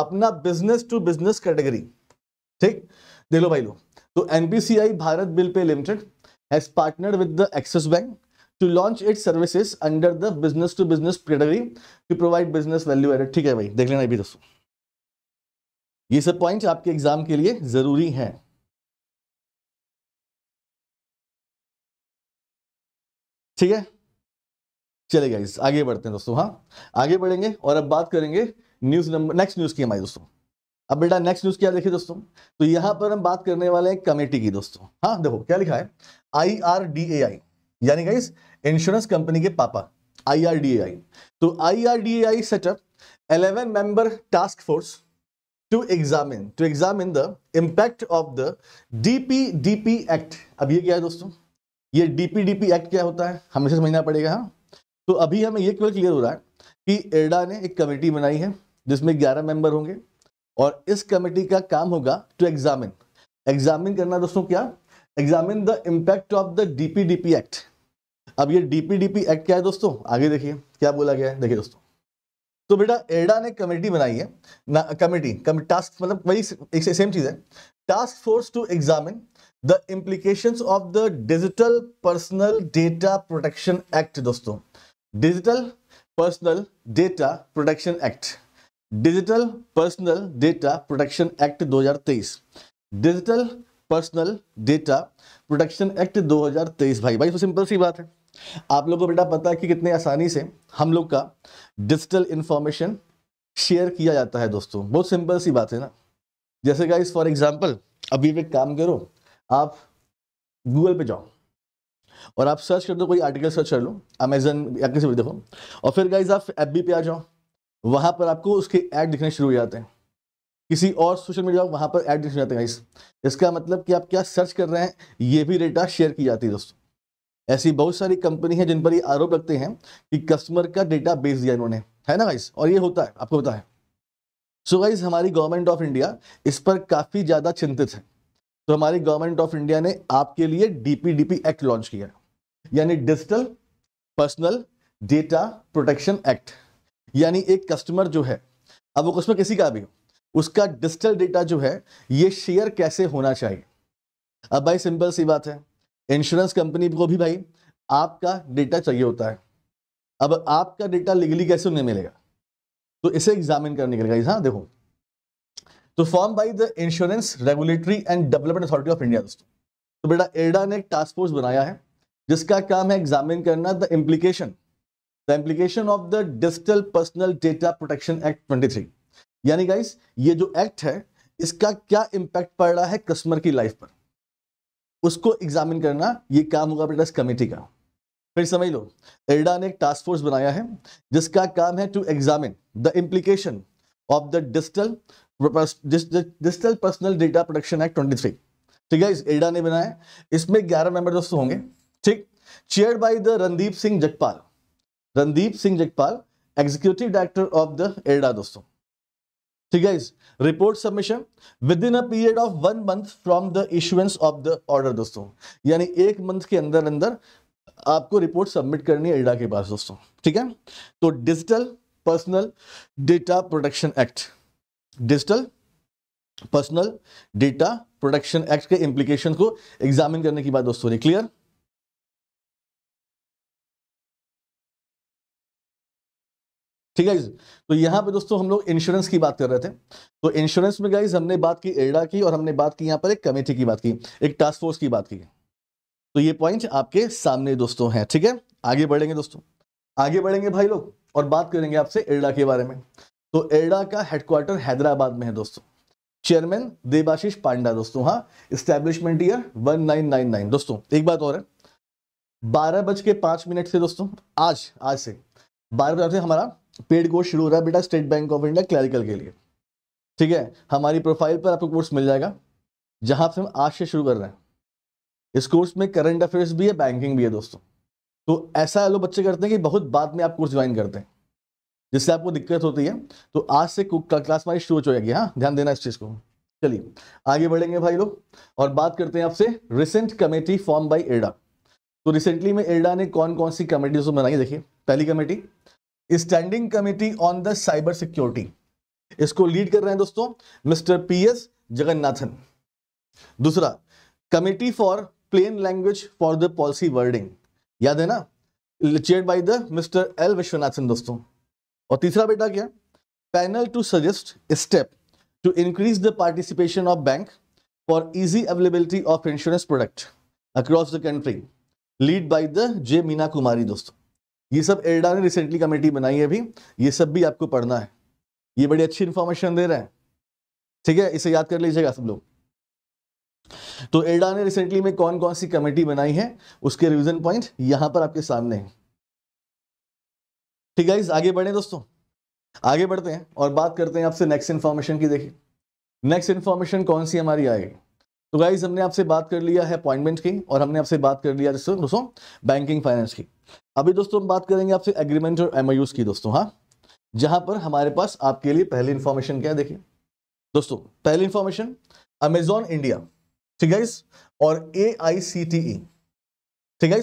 अपना बिजनेस टू बिजनेस कैटेगरी ठीक दे लो भाई लोग तो NBCI Bharat bill pay limited has partner with the Axis bank to launch it services under the business to business category to provide business value added ठीक है भाई देख लेना अभी दोस्तों ये सब पॉइंट आपके एग्जाम के लिए जरूरी हैं ठीक है चलेगा इस आगे बढ़ते हैं दोस्तों हाँ आगे बढ़ेंगे और अब बात करेंगे न्यूज नंबर नेक्स्ट न्यूज की हमारी दोस्तों अब बेटा नेक्स्ट न्यूज क्या देखिए दोस्तों तो यहां पर हम बात करने वाले हैं कमेटी की दोस्तों हाँ देखो क्या लिखा है आई आर डी ए आई यानी गाइस इंश्योरेंस कंपनी के पापा आई आर डी ए आई तो I R D A I setup eleven member task force to examine to examine the impact of the DP DP act अब ये क्या है दोस्तों ये डीपी डीपी एक्ट क्या होता है हमेशा समझना पड़ेगा हाँ तो अभी हमें ये क्यों क्लियर हो रहा है कि एडा ने एक कमेटी बनाई है जिसमें ग्यारह मेंबर होंगे और इस कमेटी का काम होगा टू एग्जामिन एग्जामिन करना दोस्तों क्या examine the impact of the DPDP act अब ये डीपीडीपी एक्ट क्या है दोस्तों आगे देखिए क्या बोला गया है देखिए दोस्तों तो बेटा एडा ने कमेटी बनाई है ना कमेटी कम, टास्क मतलब वही एक से, सेम चीज है task force to examine the implication of the digital personal data protection act दोस्तों digital personal data protection act digital personal data protection act 2023 digital personal data protection act 2023 भाई भाई तो सिंपल सी बात है आप लोगों को बेटा पता है कि कितने आसानी से हम लोग का डिजिटल इंफॉर्मेशन शेयर किया जाता है दोस्तों बहुत सिंपल सी बात है ना जैसे का फॉर एग्जांपल अभी एक काम करो आप गूगल पे जाओ और आप सर्च कर दो कोई आर्टिकल सर्च कर लो अमेजन या किसी भी देखो और फिर गाइज आप एफ पे आ जाओ वहाँ पर आपको उसके ऐड दिखने शुरू हो जाते हैं किसी और सोशल मीडिया वहाँ पर ऐड दिखने जाते हैं इसका मतलब कि आप क्या सर्च कर रहे हैं ये भी डेटा शेयर की जाती है दोस्तों ऐसी बहुत सारी कंपनी है जिन पर ये आरोप लगते हैं कि कस्टमर का डेटा बेच दिया इन्होंने है ना गाइस और ये होता है आपको पता है सो so गाइस हमारी गवर्नमेंट ऑफ इंडिया इस पर काफ़ी ज़्यादा चिंतित है तो हमारी गवर्नमेंट ऑफ इंडिया ने आपके लिए डीपीडीपी एक्ट लॉन्च किया यानी digital personal data protection act यानी एक कस्टमर जो है अब वो कस्टमर किसी का भी हो उसका डिजिटल डेटा जो है ये शेयर कैसे होना चाहिए अब भाई सिंपल सी बात है इंश्योरेंस कंपनी को भी भाई आपका डेटा चाहिए होता है अब आपका डेटा लीगली कैसे उन्हें मिलेगा तो इसे एग्जामिन करने के लिए हाँ देखो तो form by the insurance regulatory and development authority of India दोस्तों तो बेटा एडा ने एक टास्क फोर्स बनाया है जिसका काम है एग्जामिन करना the implication the application of the digital personal data protection act 23 यानी गाइस ये जो एक्ट है इसका क्या इंपैक्ट पड़ रहा है कस्टमर की लाइफ पर उसको एग्जामिन करना ये काम होगा अपने कमेटी का फिर समझ लो एडा ने एक टास्क फोर्स बनाया है जिसका काम है to examine the implication of the digital digital personal data protection act 23 ठीक है इस एडा ने बनाया इसमें 11 मेंबर दोस्तों होंगे ठीक chair by the Randeep Singh Jagpal Randeep Singh Jagpal executive director of the IRDA दोस्तों ठीक है report submission within a period of one month from the issuance of the order दोस्तों यानी एक मंथ के अंदर अंदर आपको रिपोर्ट सबमिट करनी है एडा के पास दोस्तों ठीक है तो digital personal data protection act digital personal data protection act के इंप्लीकेशन को एग्जामिन करने की बात दोस्तों क्लियर ठीक है तो यहाँ पे दोस्तों हम लोग इंश्योरेंस की बात कर रहे थे तो इंश्योरेंस में गाइज हमने बात की एडा की और हमने बात की यहाँ पर एक कमेटी की बात की एक टास्क फोर्स की बात की तो ये पॉइंट आपके सामने दोस्तों हैं ठीक है आगे बढ़ेंगे दोस्तों आगे बढ़ेंगे भाई लोग और बात करेंगे आपसे एरडा के बारे में तो एरडा का हेडक्वार्टर हैदराबाद में है दोस्तों चेयरमैन देवाशीष पांडा दोस्तों हाँ इस्टेब्लिशमेंट ईयर 1999 दोस्तों एक बात और है बारह बज के पांच मिनट से दोस्तों आज आज से बारह बजे हमारा पेड कोर्स शुरू हो रहा है बेटा state bank of India clerical के लिए ठीक है हमारी प्रोफाइल पर आपको कोर्स मिल जाएगा जहां से हम आज से शुरू कर रहे हैं इस कोर्स में करंट अफेयर्स भी है बैंकिंग भी है दोस्तों तो ऐसा लोग बच्चे करते हैं कि बहुत बाद में आप कोर्स ज्वाइन करते हैं जिससे आपको दिक्कत होती है तो आज से क्लास हमारी शुरू हो जाएगी हाँ ध्यान देना इस चीज़ को चलिए आगे बढ़ेंगे भाई लोग और बात करते हैं आपसे रिसेंट कमेटी फॉर्म बाई एडा तो रिसेंटली में एडा ने कौन कौन सी कमेटी बनाई देखिए पहली committee standing committee on the cyber security इसको लीड कर रहे हैं दोस्तों मिस्टर पी एस जगन्नाथन दूसरा committee for plain language for the policy wording याद है ना chair by the mister L Viswanathan दोस्तों और तीसरा बेटा क्या panel to suggest step to increase the participation of bank for easy availability of insurance product across the country lead by the J Meena Kumari दोस्तों ये सब एल्डा ने रिसेंटली कमेटी बनाई है अभी ये सब भी आपको पढ़ना है ये बड़ी अच्छी इन्फॉर्मेशन दे रहे हैं ठीक है इसे याद कर लीजिएगा सब लोग तो एल्डा ने रिसेंटली में कौन कौन सी कमेटी बनाई है उसके रिविजन पॉइंट यहां पर आपके सामने है ठीक है आगे बढ़े दोस्तों आगे बढ़ते हैं और बात करते हैं आपसे नेक्स्ट इन्फॉर्मेशन की देखिए नेक्स्ट इन्फॉर्मेशन कौन सी हमारी आएगी तो गाइज हमने आपसे बात कर लिया है अपॉइंटमेंट की और हमने आपसे बात कर लिया दोस्तों बैंकिंग फाइनेंस की अभी दोस्तों हम बात करेंगे आपसे एग्रीमेंट और एम की दोस्तों हाँ जहां पर हमारे पास आपके लिए पहली इंफॉर्मेशन क्या है देखिए दोस्तों पहली इंफॉर्मेशन अमेजॉन इंडिया ठीक है और ए आई सी टी ई ठीक है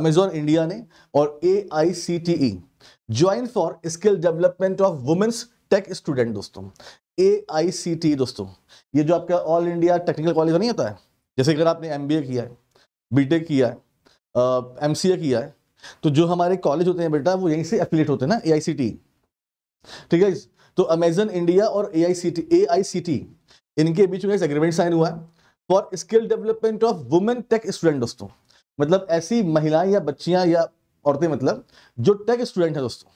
अमेजॉन इंडिया ने और A I C T E join for skill development of women's tech student दोस्तों ए आई सी टी दोस्तों ये जो आपका ऑल इंडिया टेक्निकल कॉलेज नहीं होता है जैसे अगर आपने एम बी ए किया है बी टेक किया है एम सी ए किया है तो जो हमारे कॉलेज होते हैं बेटा वो यहीं से एफिलेट होते हैं ना ए ठीक है तो अमेजन इंडिया और ए आई इनके बीच में एग्रीमेंट साइन हुआ है for skill development of women tech student दोस्तों मतलब ऐसी महिलाएं या बच्चियां या औरतें मतलब जो टेक स्टूडेंट है दोस्तों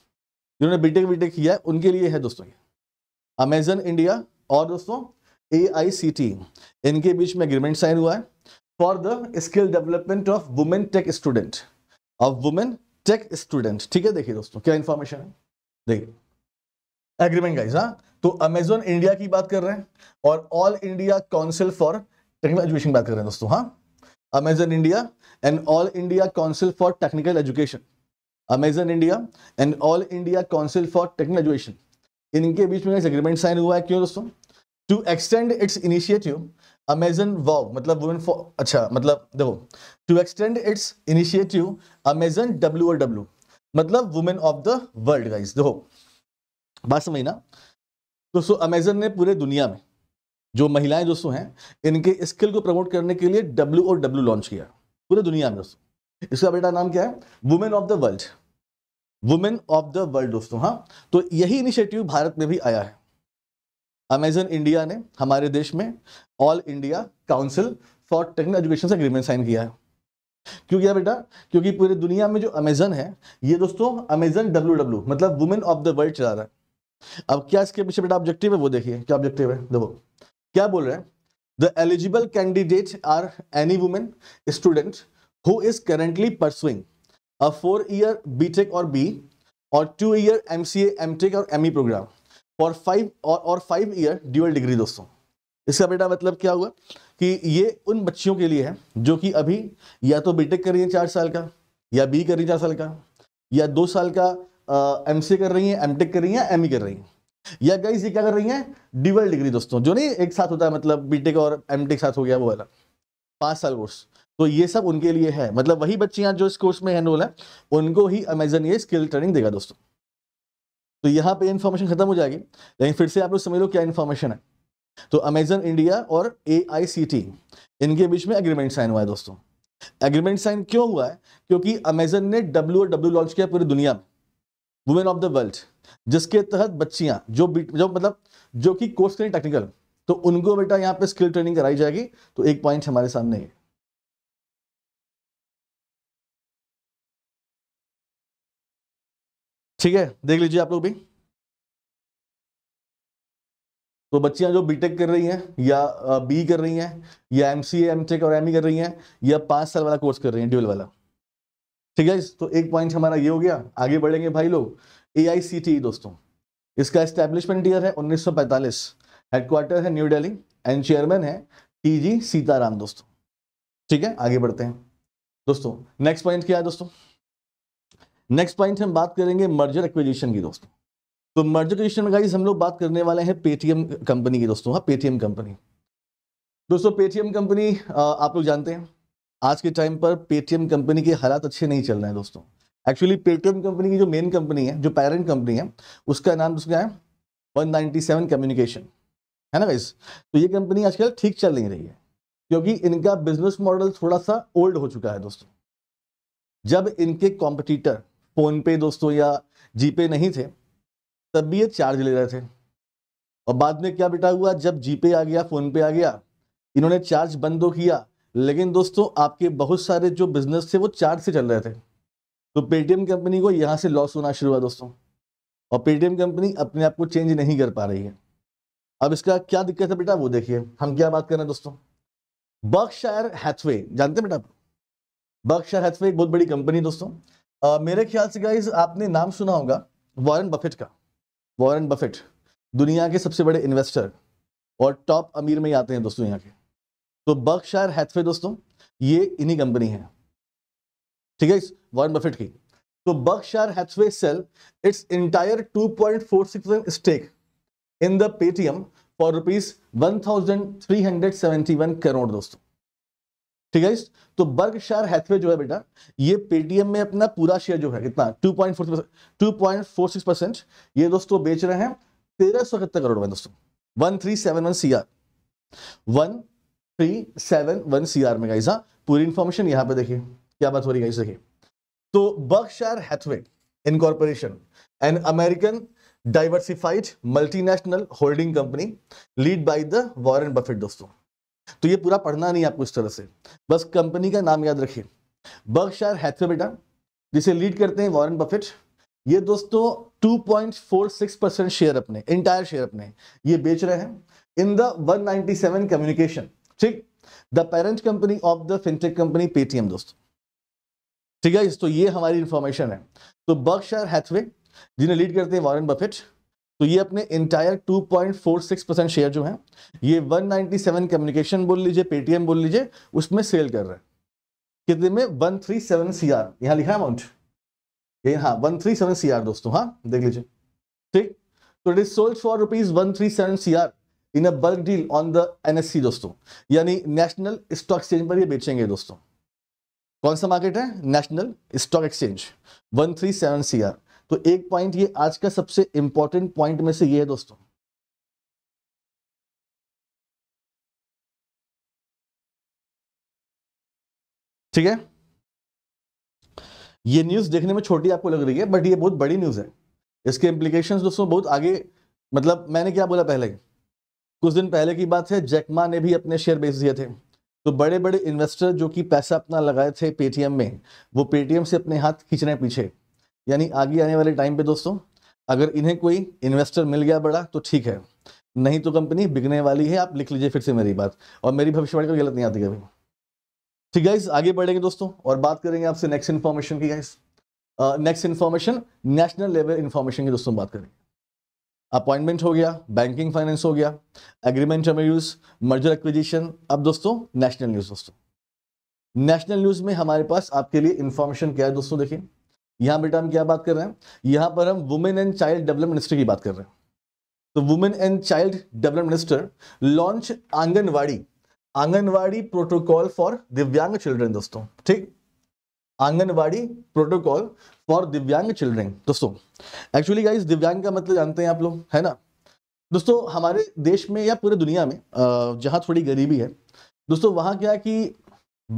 जिन्होंने बीटेक बीटेक किया है उनके लिए है दोस्तों ये अमेजन इंडिया और दोस्तों ए इनके बीच में एग्रीमेंट साइन हुआ है for the skill development of women tech student uh women tech student ठीक है देखिए दोस्तों क्या इंफॉर्मेशन है देखिए एग्रीमेंट गाइज हाँ तो अमेजोन इंडिया की बात कर रहे हैं और all India council for technical education बात कर रहे हैं दोस्तों हाँ Amazon India and all India council for technical education Amazon India and all India council for technical education इनके बीच में एग्रीमेंट साइन हुआ है क्यों दोस्तों to extend its initiative Amazon WoW मतलब वुमेन फॉर अच्छा मतलब देखो to extend its initiative Amazon W और डब्ल्यू मतलब women of the world guys देखो बात समझ ना तो सो अमेजन ने पूरे दुनिया में जो महिलाएं दोस्तों हैं इनके स्किल को प्रमोट करने के लिए डब्ल्यू और डब्ल्यू लॉन्च किया पूरे दुनिया में दोस्तों इसका बेटा नाम क्या है women of the world women of the world दोस्तों हाँ तो यही इनिशिएटिव भारत में भी आया है अमेजन इंडिया ने हमारे देश में all India council for technical education agreement sign किया है क्यों किया बेटा क्योंकि पूरी दुनिया में जो अमेजन है ये दोस्तों अमेजन डब्ल्यू डब्ल्यू मतलब वुमेन ऑफ द वर्ल्ड चला रहा है अब क्या इसके पीछे बेटा ऑब्जेक्टिव है वो देखिए क्या ऑब्जेक्टिव है देखो क्या बोल रहे हैं the eligible candidate are any women student who is currently pursuing a four year B tech और बी और two year M C M tech और M E programme for five और और फाइव ईयर ड्यूअल डिग्री दोस्तों इसका बेटा मतलब क्या हुआ कि ये उन बच्चियों के लिए है जो कि अभी या तो बीटेक कर रही है चार साल का या बी कर रही है चार साल का या दो साल का एम uh, कर रही है एम कर रही है एम कर रही हैं या गाइस e ये क्या कर रही हैं ड्यूअल डिग्री दोस्तों जो नहीं एक साथ होता है मतलब बीटेक और टेक साथ हो गया वो वाला पाँच साल कोर्स तो ये सब उनके लिए है मतलब वही बच्चियां जो इस कोर्स में एनरोल है उनको ही अमेजन ये स्किल ट्रेनिंग देगा दोस्तों तो यहाँ पे इन्फॉर्मेशन खत्म हो जाएगी लेकिन फिर से आप लोग समझ लो क्या इन्फॉर्मेशन है तो अमेजन इंडिया और ए इनके बीच में एग्रीमेंट साइन हुआ है दोस्तों एग्रीमेंट साइन क्यों हुआ है क्योंकि अमेजन ने डब्ल्यू और डब्ल्यू लॉन्च किया पूरी दुनिया में वुमेन ऑफ द वर्ल्ड जिसके तहत बच्चियां जो जो मतलब जो कि कोर्स करें टेक्निकल तो उनको बेटा यहाँ पे स्किल ट्रेनिंग कराई जाएगी तो एक पॉइंट हमारे सामने है ठीक है देख लीजिए आप लोग भी तो बच्चियां जो बीटेक कर रही हैं या बी कर रही हैं या एम सी एम टेक और एम e कर रही हैं या पांच साल वाला कोर्स कर रही हैं ड्यूल वाला ठीक है तो एक पॉइंट हमारा ये हो गया आगे बढ़ेंगे भाई लोग ए आई सी टी दोस्तों इसका एस्टेब्लिशमेंट ईयर है 1945 हेडक्वार्टर है न्यू डेली एंड चेयरमैन है टी सीताराम दोस्तों ठीक है आगे बढ़ते हैं दोस्तों नेक्स्ट पॉइंट क्या है दोस्तों नेक्स्ट पॉइंट हम बात करेंगे मर्जर एक्विजिशन की दोस्तों तो मर्जर एक्विजिशन में गाइस हम लोग बात करने वाले हैं पेटीएम कंपनी की दोस्तों हाँ पेटीएम कंपनी दोस्तों पेटीएम कंपनी आप लोग जानते हैं आज के टाइम पर पेटीएम कंपनी के हालात अच्छे नहीं चल रहे हैं दोस्तों एक्चुअली पेटीएम कंपनी की जो मेन कंपनी है जो पेरेंट कंपनी है उसका नाम उसका है वन सेवन कम्युनिकेशन है ना गाइस तो ये कंपनी आजकल ठीक चल नहीं रही है क्योंकि इनका बिजनेस मॉडल थोड़ा सा ओल्ड हो चुका है दोस्तों जब इनके कॉम्पिटिटर फ़ोनपे दोस्तों या जीपे नहीं थे तब भी ये चार्ज ले रहे थे और बाद में क्या बेटा हुआ जब जीपे आ गया फ़ोनपे आ गया इन्होंने चार्ज बंद तो किया लेकिन दोस्तों आपके बहुत सारे जो बिज़नेस थे वो चार्ज से चल रहे थे तो पेटीएम कंपनी को यहाँ से लॉस होना शुरू हुआ दोस्तों और पेटीएम कंपनी अपने आप को चेंज नहीं कर पा रही है अब इसका क्या दिक्कत है बेटा वो देखिए हम क्या बात कर रहे हैं दोस्तों बर्कशायर हैथवे जानते हैं बेटा आप बर्कशायर हैथवे एक बहुत बड़ी कंपनी दोस्तों मेरे ख्याल से गाइज आपने नाम सुना होगा वॉरेन बफेट का वॉरेन बफेट दुनिया के सबसे बड़े इन्वेस्टर और टॉप अमीर में ही आते हैं दोस्तों यहाँ के तो बर्कशायर हैथवे दोस्तों ये इन्हीं कंपनी है ठीक है वॉरेन बफेट की तो Berkshire Hathaway sell its entire 2.46 stake in the Paytm for rupees one crore दोस्तों ठीक है तो बर्ग शार हैथवे जो है बेटा ये पेटीएम में अपना पूरा शेयर जो है कितना two point four two point four six percent ये दोस्तों बेच रहे हैं तेरह सौ इकहत्तर करोड़ में दोस्तों one three seven one C R one three seven one C R में गाइस हाँ पूरी इंफॉर्मेशन यहां पे देखिए क्या बात हो रही है गाइस देखिए तो Berk Berkshire Hathaway incorporation an American diversified multinational holding company lead by the Warren Buffett दोस्तों तो ये पूरा पढ़ना नहीं आपको इस तरह से बस कंपनी का नाम याद रखिए बर्कशायर हैथवे बेटा जिसे लीड करते हैं वॉरेन बफेट ये दोस्तों 2.46 परसेंट शेयर अपने इंटायर शेयर अपने ये बेच रहे हैं इन द 197 कम्युनिकेशन ठीक the parent company of the fintech company Paytm दोस्तों ठीक है तो ये हमारी इंफॉर्मेशन है तो बर्कशायर हैथवे जिन्हें लीड करते हैं वॉरेन बफेट तो ये अपने इंटायर 2.46 परसेंट शेयर जो है ये 197 कम्युनिकेशन बोल लीजिए पेटीएम बोल लीजिए उसमें सेल कर रहे हैं कितने में 137 थ्री सेवन सी आर यहां लिखा अमाउंट ये हाँ one three seven C R दोस्तों हाँ देख लीजिए ठीक तो it is sold for rupees one three seven C R in a bulk deal on the NSC दोस्तों यानी नेशनल स्टॉक एक्सचेंज पर ये बेचेंगे दोस्तों कौन सा मार्केट है national stock exchange one three seven C R तो एक पॉइंट ये आज का सबसे इंपॉर्टेंट पॉइंट में से ये है दोस्तों ठीक है ये न्यूज देखने में छोटी आपको लग रही है बट ये बहुत बड़ी न्यूज है इसके इंप्लीकेशन दोस्तों बहुत आगे मतलब मैंने क्या बोला पहले कुछ दिन पहले की बात है जैकमा ने भी अपने शेयर बेच दिए थे तो बड़े बड़े इन्वेस्टर जो कि पैसा अपना लगाए थे पेटीएम में वो पेटीएम से अपने हाथ खींच रहे हैं पीछे यानी आगे आने वाले टाइम पे दोस्तों अगर इन्हें कोई इन्वेस्टर मिल गया बड़ा तो ठीक है नहीं तो कंपनी बिकने वाली है आप लिख लीजिए फिर से मेरी बात और मेरी भविष्यवाणी को गलत नहीं आती कभी ठीक है आगे बढ़ेंगे दोस्तों और बात करेंगे आपसे नेक्स्ट इन्फॉर्मेशन की guys next information national level information की दोस्तों बात करेंगे अपॉइंटमेंट हो गया बैंकिंग फाइनेंस हो गया एग्रीमेंट यूज मर्जर एक्विजिशन अब दोस्तों नेशनल न्यूज दोस्तों नेशनल न्यूज में हमारे पास आपके लिए इन्फॉर्मेशन क्या है दोस्तों देखिए यहाँ बेटा हम क्या बात कर रहे हैं यहाँ पर हम women and child development minister की बात कर रहे हैं तो women and child development minister launch Anganwadi Anganwadi protocol for divyang children दोस्तों ठीक Anganwadi protocol for divyang children दोस्तों एक्चुअली गाइस दिव्यांग का मतलब जानते हैं आप लोग है ना दोस्तों हमारे देश में या पूरे दुनिया में जहाँ थोड़ी गरीबी है दोस्तों वहाँ क्या है कि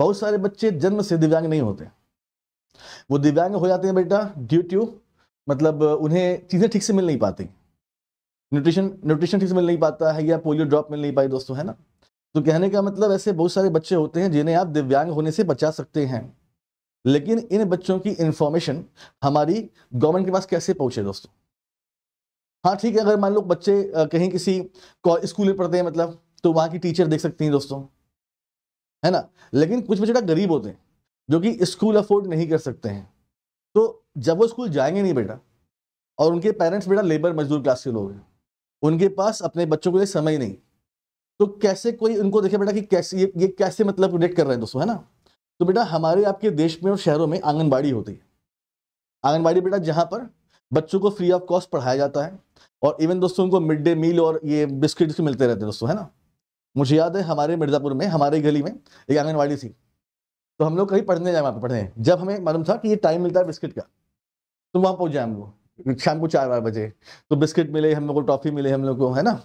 बहुत सारे बच्चे जन्म से दिव्यांग नहीं होते वो दिव्यांग हो जाते हैं बेटा ड्यू ट्यू मतलब उन्हें चीज़ें ठीक से मिल नहीं पाती न्यूट्रिशन न्यूट्रिशन ठीक से मिल नहीं पाता है या पोलियो ड्रॉप मिल नहीं पाई दोस्तों है ना तो कहने का मतलब ऐसे बहुत सारे बच्चे होते हैं जिन्हें आप दिव्यांग होने से बचा सकते हैं लेकिन इन बच्चों की इन्फॉर्मेशन हमारी गवर्नमेंट के पास कैसे पहुँचे दोस्तों हाँ ठीक है अगर मान लो बच्चे कहीं किसी स्कूल में पढ़ते हैं मतलब तो वहाँ की टीचर देख सकती हैं दोस्तों है ना लेकिन कुछ बच्चे गरीब होते हैं जो कि स्कूल अफोर्ड नहीं कर सकते हैं तो जब वो स्कूल जाएंगे नहीं बेटा और उनके पेरेंट्स बेटा लेबर मजदूर क्लास के लोग हैं उनके पास अपने बच्चों के लिए समय ही नहीं तो कैसे कोई उनको देखे बेटा कि कैसे ये ये कैसे मतलब रिलेट कर रहे हैं दोस्तों है ना तो बेटा हमारे आपके देश में और शहरों में आंगनबाड़ी होती है आंगनबाड़ी बेटा जहाँ पर बच्चों को फ्री ऑफ कॉस्ट पढ़ाया जाता है और इवन दोस्तों उनको मिड डे मील और ये बिस्किट्स मिलते रहते हैं दोस्तों है ना मुझे याद है हमारे मिर्ज़ापुर में हमारे गली में एक आंगनबाड़ी थी तो हम लोग कहीं पढ़ने जाए वहाँ पे पढ़ने जब हमें मालूम था कि ये टाइम मिलता है बिस्किट का तो वहाँ पहुँच जाए हम लोग शाम को चार बजे तो बिस्किट मिले हम लोग को टॉफ़ी मिले हम लोग को है ना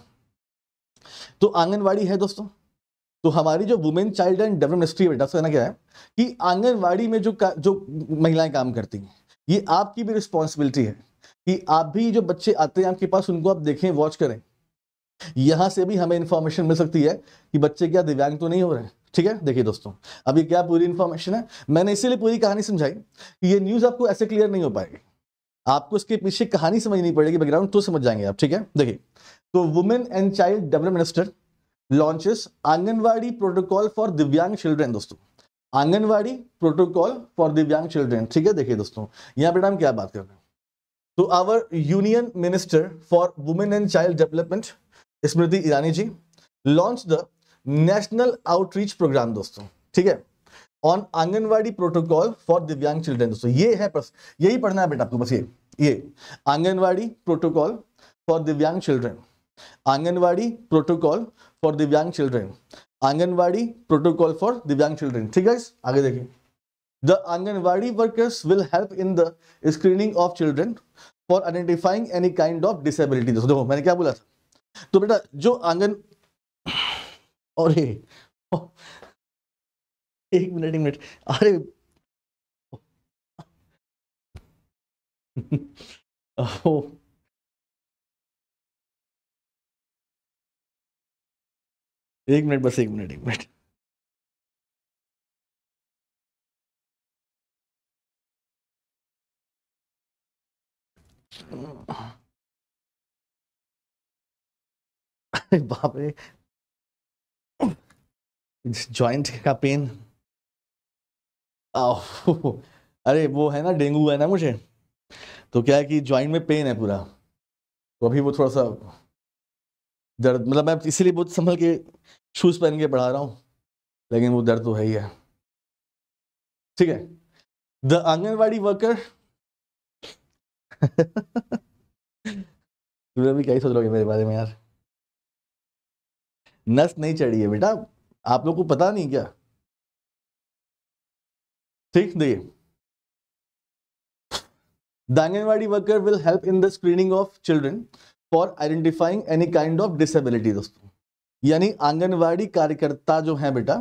तो आंगनबाड़ी है दोस्तों तो हमारी जो women child and develop ministry बेटा कहना क्या है कि आंगनबाड़ी में जो का, जो महिलाएं काम करती हैं ये आपकी भी रिस्पॉन्सिबिलिटी है कि आप भी जो बच्चे आते हैं आपके पास उनको आप देखें वॉच करें यहाँ से भी हमें इन्फॉर्मेशन मिल सकती है कि बच्चे क्या दिव्यांग तो नहीं हो रहे हैं ठीक है देखिए दोस्तों अब ये क्या पूरी इन्फॉर्मेशन है मैंने इसीलिए पूरी कहानी समझाई कि ये न्यूज़ आपको ऐसे क्लियर नहीं हो पाएगी आपको इसके पीछे कहानी समझनी पड़ेगी बैकग्राउंड तो समझ जाएंगे आप ठीक है देखिए तो women and child development minister launches Anganwadi protocol for divyang children दोस्तों Anganwadi protocol for divyang children ठीक है देखिए दोस्तों यहाँ पे हम क्या बात कर रहे हैं तो our union minister for women and child development Smriti Irani ji launch the national outreach programme दोस्तों ठीक है on Anganwadi protocol for divyang children दोस्तों ये है बस यही पढ़ना है बेटा आपको बस ये ये Anganwadi protocol for divyang children Anganwadi protocol for divyang children Anganwadi protocol for divyang children ठीक है आगे देखिए the Anganwadi workers will help in the screening of children for identifying any kind of disability दोस्तों देखो मैंने क्या बोला था तो बेटा जो आंगन अरे एक मिनट एक मिनट अरे एक मिनट बस एक मिनट एक मिनट बाप रे जॉइंट का पेन अरे वो है ना डेंगू है ना मुझे तो क्या है कि जॉइंट में पेन है पूरा तो अभी वो थोड़ा सा दर्द मतलब मैं इसीलिए बहुत संभल के शूज़ पहन के पढ़ा रहा हूँ लेकिन वो दर्द तो है ही है ठीक है द आंगनबाड़ी वर्कर तुम भी क्या सोच लोगे मेरे बारे में यार नस नहीं चढ़ी है बेटा आप लोग को पता नहीं क्या ठीक देखिए दांगनवाड़ी worker will help in the screening of children for identifying any kind of disability दोस्तों यानी आंगनवाड़ी कार्यकर्ता जो है बेटा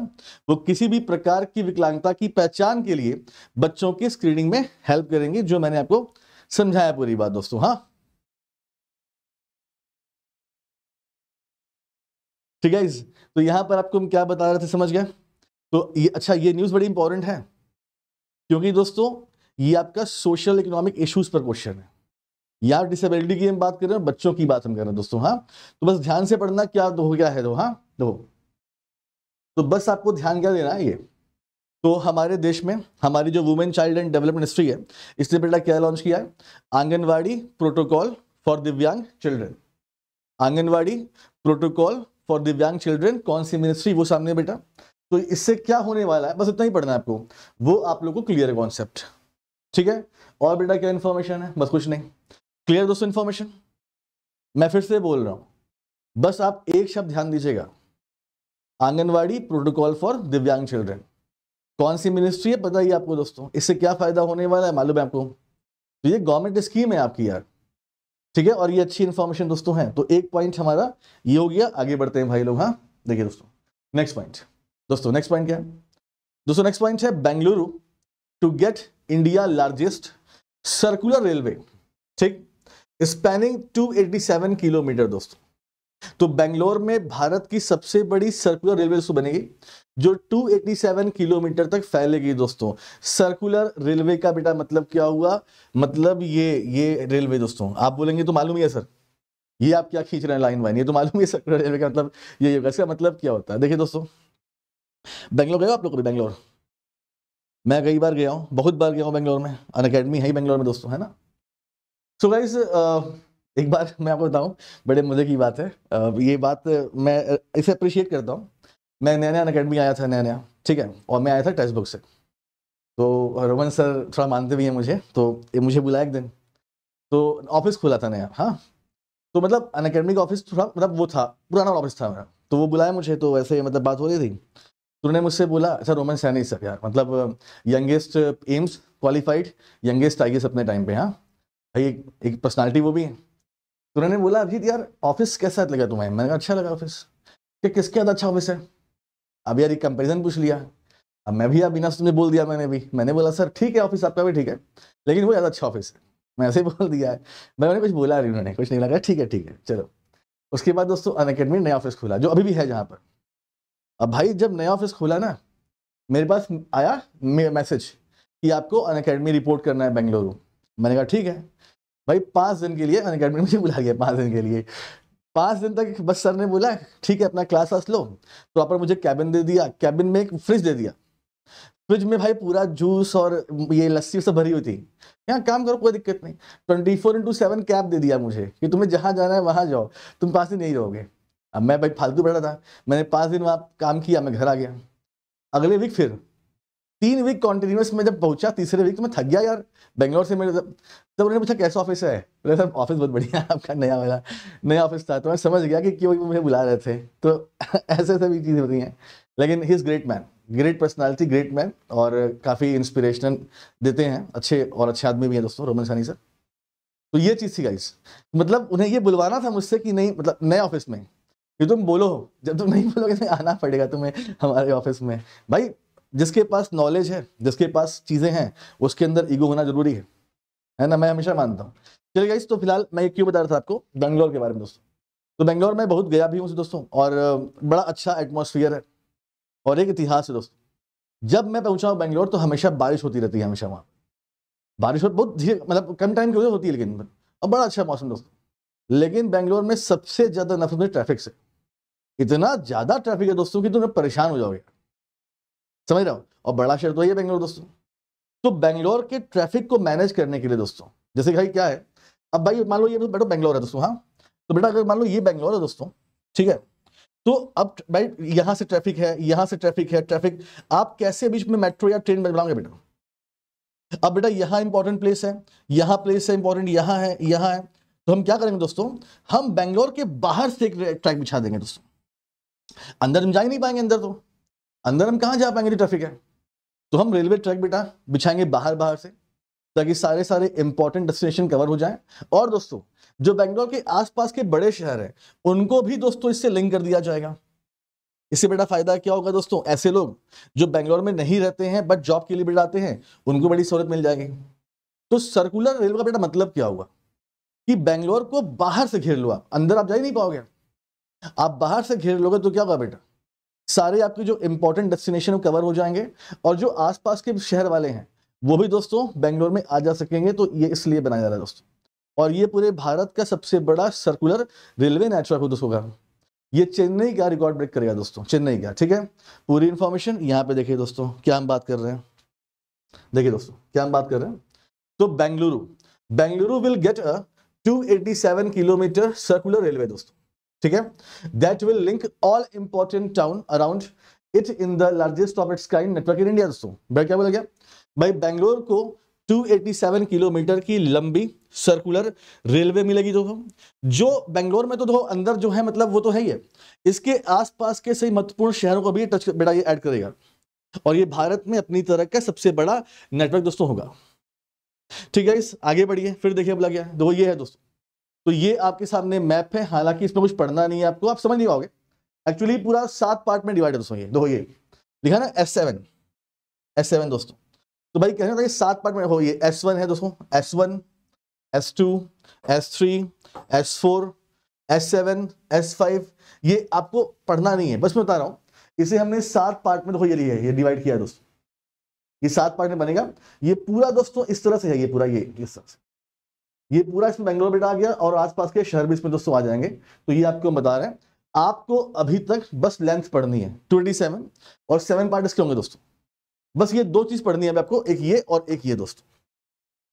वो किसी भी प्रकार की विकलांगता की पहचान के लिए बच्चों की स्क्रीनिंग में हेल्प करेंगे जो मैंने आपको समझाया पूरी बात दोस्तों हाँ ठीक है तो यहाँ पर आपको हम क्या बता रहे थे समझ गए तो ये अच्छा ये न्यूज़ बड़ी इंपॉर्टेंट है क्योंकि दोस्तों ये आपका सोशल इकोनॉमिक इश्यूज पर क्वेश्चन है यार डिसेबिलिटी की हम बात कर रहे हैं बच्चों की बात हम कर रहे हैं दोस्तों हाँ तो बस ध्यान से पढ़ना क्या दो हो गया है दो तो, हाँ दो तो, तो बस आपको ध्यान क्या देना है ये तो हमारे देश में हमारी जो women child and development ministry है इसने बेटा क्या लॉन्च किया है Anganwadi protocol for divyang children Anganwadi protocol for divyang children कौन सी मिनिस्ट्री वो सामने बेटा तो इससे क्या होने वाला है बस इतना ही पढ़ना है आपको वो आप लोग को क्लियर है कॉन्सेप्ट ठीक है और बेटा क्या इन्फॉर्मेशन है बस कुछ नहीं क्लियर दोस्तों इन्फॉर्मेशन मैं फिर से बोल रहा हूँ बस आप एक शब्द ध्यान दीजिएगा Anganwadi protocol for divyang children कौन सी मिनिस्ट्री है पता ही आपको दोस्तों इससे क्या फायदा होने वाला है मालूम है आपको तो ये गवर्नमेंट स्कीम है आपकी यार ठीक है और ये अच्छी इन्फॉर्मेशन दोस्तों है तो एक पॉइंट हमारा ये हो गया आगे बढ़ते हैं भाई लोग हाँ देखिए दोस्तों नेक्स्ट पॉइंट दोस्तों नेक्स्ट पॉइंट क्या है दोस्तों नेक्स्ट पॉइंट है Bengaluru to get India largest circular railway ठीक स्पैनिंग 287 किलोमीटर दोस्तों तो बेंगलोर में भारत की सबसे बड़ी सर्कुलर रेलवे दोस्तों बनेगी जो 287 किलोमीटर तक फैलेगी दोस्तों सर्कुलर रेलवे का बेटा मतलब क्या हुआ मतलब ये ये रेलवे दोस्तों आप बोलेंगे तो मालूम ही है सर ये आप क्या खींच रहे हैं लाइन वाइन ये तो मालूम है सर्कुलर रेलवे का मतलब ये इसका मतलब क्या होता है देखिए दोस्तों बैंगलोर गए आप लोग बैंगलोर मैं कई बार गया हूँ बहुत बार गया हूँ बैंगलोर में अन अकेडमी है ही बेंगलोर में दोस्तों है ना सो so गाइज एक बार मैं आपको बताऊँ बड़े मज़े की बात है ये बात मैं इसे अप्रिशिएट करता हूँ मैं नया नया अकेडमी आया था नया नया ठीक है और मैं आया था टेक्स्ट बुक से तो रोमन सर थोड़ा मानते भी हैं मुझे तो ये मुझे बुलाया एक दिन तो ऑफिस खुला था नया हाँ तो मतलब अन अकेडमी का ऑफिस थोड़ा मतलब वो था पुराना ऑफिस था मेरा तो वो बुलाया मुझे तो वैसे मतलब बात हो रही थी तो उन्होंने मुझसे बोला अच्छा, सर रोमन सैनी सर यार मतलब youngest AIIMS qualified youngest I अपने टाइम पे हाँ भाई एक, एक पर्सनालिटी वो भी है तो उन्होंने बोला अभी यार ऑफिस कैसा लगा तुम्हें मैंने कहा अच्छा लगा ऑफिस कि किसके अंदर अच्छा ऑफिस है अब यार कंपेरिजन पूछ लिया अब मैं भी यार बिना सुने बोल दिया मैंने भी मैंने बोला सर ठीक है ऑफिस आपका भी ठीक है लेकिन वो ज़्यादा अच्छा ऑफिस है मैं ऐसे बोल दिया है मैं मैंने कुछ बोला नहीं उन्होंने कुछ नहीं लगा ठीक है ठीक है चलो उसके बाद दोस्तों अन अकेडमी नया ऑफिस खुला जो अभी भी है जहाँ पर अब भाई जब नया ऑफिस खुला ना मेरे पास आया मैसेज कि आपको अन अकेडमी रिपोर्ट करना है बेंगलुरु मैंने कहा ठीक है भाई पाँच दिन के लिए अन अकेडमी मुझे बुला गया पाँच दिन के लिए पाँच दिन तक बस सर ने बोला ठीक है अपना क्लास वास लो प्रॉपर तो मुझे कैबिन दे दिया कैबिन में एक फ्रिज दे दिया फ्रिज में भाई पूरा जूस और ये लस्सी सब भरी हुई थी यहाँ काम करो कोई दिक्कत नहीं twenty four into seven cab दे दिया मुझे कि तुम्हें जहाँ जाना है वहाँ जाओ तुम पाँच दिन नहीं रहोगे अब मैं भाई फालतू बैठा था मैंने पाँच दिन वहाँ काम किया मैं घर आ गया अगले वीक फिर तीन वीक कॉन्टिन्यूस में जब पहुंचा तीसरे वीक तो मैं थक गया यार बेंगलोर से मेरे जब तब उन्होंने पूछा कैसा ऑफिस है बोले सर ऑफिस बहुत बढ़िया आपका नया वाला नया ऑफिस था तो मैं समझ गया कि क्यों मुझे बुला रहे थे तो ऐसे ऐसे भी चीज़ें होती हैं लेकिन he is great man great personality great man और काफ़ी इंस्पिरेशनल देते हैं अच्छे और अच्छे आदमी भी हैं दोस्तों रोमन सानी सर तो ये चीज़ थी गाइस मतलब उन्हें ये बुलवाना था मुझसे कि नहीं मतलब नए ऑफिस में कि तुम बोलो जब तुम नहीं बोलोगे तो आना पड़ेगा तुम्हें हमारे ऑफिस में भाई जिसके पास नॉलेज है जिसके पास चीज़ें हैं उसके अंदर ईगो होना जरूरी है है ना मैं हमेशा मानता हूँ चलिए गाइस तो फिलहाल मैं क्यों बता रहा था आपको बेंगलोर के बारे में दोस्तों तो बेंगलोर में बहुत गया भी हूँ दोस्तों और बड़ा अच्छा एटमोसफियर है और एक इतिहास है दोस्तों जब मैं पहुंचा हूँ बेंगलोर तो हमेशा बारिश होती रहती है हमेशा वहाँ बारिश बहुत धीरे मतलब कम टाइम की वजह होती है लेकिन और बड़ा अच्छा मौसम दोस्तों लेकिन बेंगलोर में सबसे ज़्यादा नफरत ट्रैफिक से इतना ज़्यादा ट्रैफिक है दोस्तों कि तुम परेशान हो जाओगे समझ रहे हो और बड़ा शहर तो ये बेंगलोर दोस्तों तो बेंगलोर के ट्रैफिक को मैनेज करने के लिए दोस्तों जैसे भाई क्या है अब भाई मान लो ये बैठो बेंगलोर है दोस्तों हाँ तो बेटा अगर मान लो ये बेंगलोर है दोस्तों ठीक है तो अब भाई यहाँ से ट्रैफिक है यहाँ से ट्रैफिक है ट्रैफिक आप कैसे बीच में मेट्रो या ट्रेन बनाओगे बेटा अब बेटा यहाँ इंपॉर्टेंट प्लेस है यहाँ प्लेस है इंपॉर्टेंट यहाँ है यहाँ है तो हम क्या करेंगे दोस्तों हम बेंगलोर के बाहर से एक ट्रैक बिछा देंगे दोस्तों अंदर हम जा ही नहीं पाएंगे अंदर तो अंदर हम कहाँ जा पाएंगे ट्रैफिक है तो हम रेलवे ट्रैक बेटा बिछाएंगे बाहर बाहर से ताकि सारे सारे इंपॉर्टेंट डेस्टिनेशन कवर हो जाएं और दोस्तों जो बेंगलोर के आसपास के बड़े शहर हैं उनको भी दोस्तों इससे लिंक कर दिया जाएगा इससे बेटा फायदा क्या होगा दोस्तों ऐसे लोग जो बेंगलोर में नहीं रहते हैं बट जॉब के लिए बेटा आते हैं उनको बड़ी सहूलत मिल जाएगी तो सर्कुलर रेलवे का बेटा मतलब क्या हुआ कि बेंगलोर को बाहर से घेर लो आप अंदर आप जा ही नहीं पाओगे आप बाहर से घेर लोगे तो क्या होगा बेटा सारे आपके जो इंपॉर्टेंट डेस्टिनेशन कवर हो जाएंगे और जो आसपास के शहर वाले हैं वो भी दोस्तों बेंगलोर में आ जा सकेंगे तो ये इसलिए बनाया जा रहा है दोस्तों और ये पूरे भारत का सबसे बड़ा सर्कुलर रेलवे नेटवर्क है दोस्तों का ये चेन्नई का रिकॉर्ड ब्रेक करेगा दोस्तों चेन्नई का ठीक है पूरी इन्फॉर्मेशन यहाँ पे देखिए दोस्तों क्या हम बात कर रहे हैं देखिए दोस्तों क्या हम बात कर रहे हैं तो Bengaluru Bengaluru will get a 287 kilometre circular railway दोस्तों ठीक है that will link all important town around it in the largest of its kind network in India दोस्तों भाई क्या बोला गया भाई बैंगलोर को 287 किलोमीटर की लंबी सर्कुलर रेलवे मिलेगी दोस्तों जो बेंगलोर में तो दो अंदर जो है मतलब वो तो है ही है इसके आसपास के सही महत्वपूर्ण शहरों को भी टच बेटा ये ऐड करेगा और ये भारत में अपनी तरह का सबसे बड़ा नेटवर्क दोस्तों होगा ठीक है इस आगे बढ़िए फिर देखिए बोला गया दो ये है दोस्तों तो ये आपके सामने मैप है हालांकि इसमें कुछ पढ़ना नहीं है आपको आप समझ नहीं पाओगे एक्चुअली पूरा सात पार्ट में डिवाइड है दो ये लिखा ना एस सेवन एस सेवन दोस्तों तो भाई कहना था ये सात पार्ट में हो ये एस वन है दोस्तों S one S two S three S four S seven S five ये आपको पढ़ना नहीं है बस मैं बता रहा हूँ इसे हमने सात पार्ट में देखो ये लिया है ये डिवाइड किया है दोस्तों ये सात पार्ट में बनेगा ये पूरा दोस्तों इस तरह से है ये पूरा ये इस तरह से ये पूरा इसमें बैंगलोर बेटा आ गया और आसपास के शहर भी इसमें दोस्तों आ जाएंगे तो ये आपको बता रहे हैं आपको अभी तक बस लेंथ पढ़नी है ट्वेंटी सेवन और सेवन पार्ट इसके होंगे दोस्तों बस ये दो चीज पढ़नी है अभी आपको एक ये और एक ये दोस्तों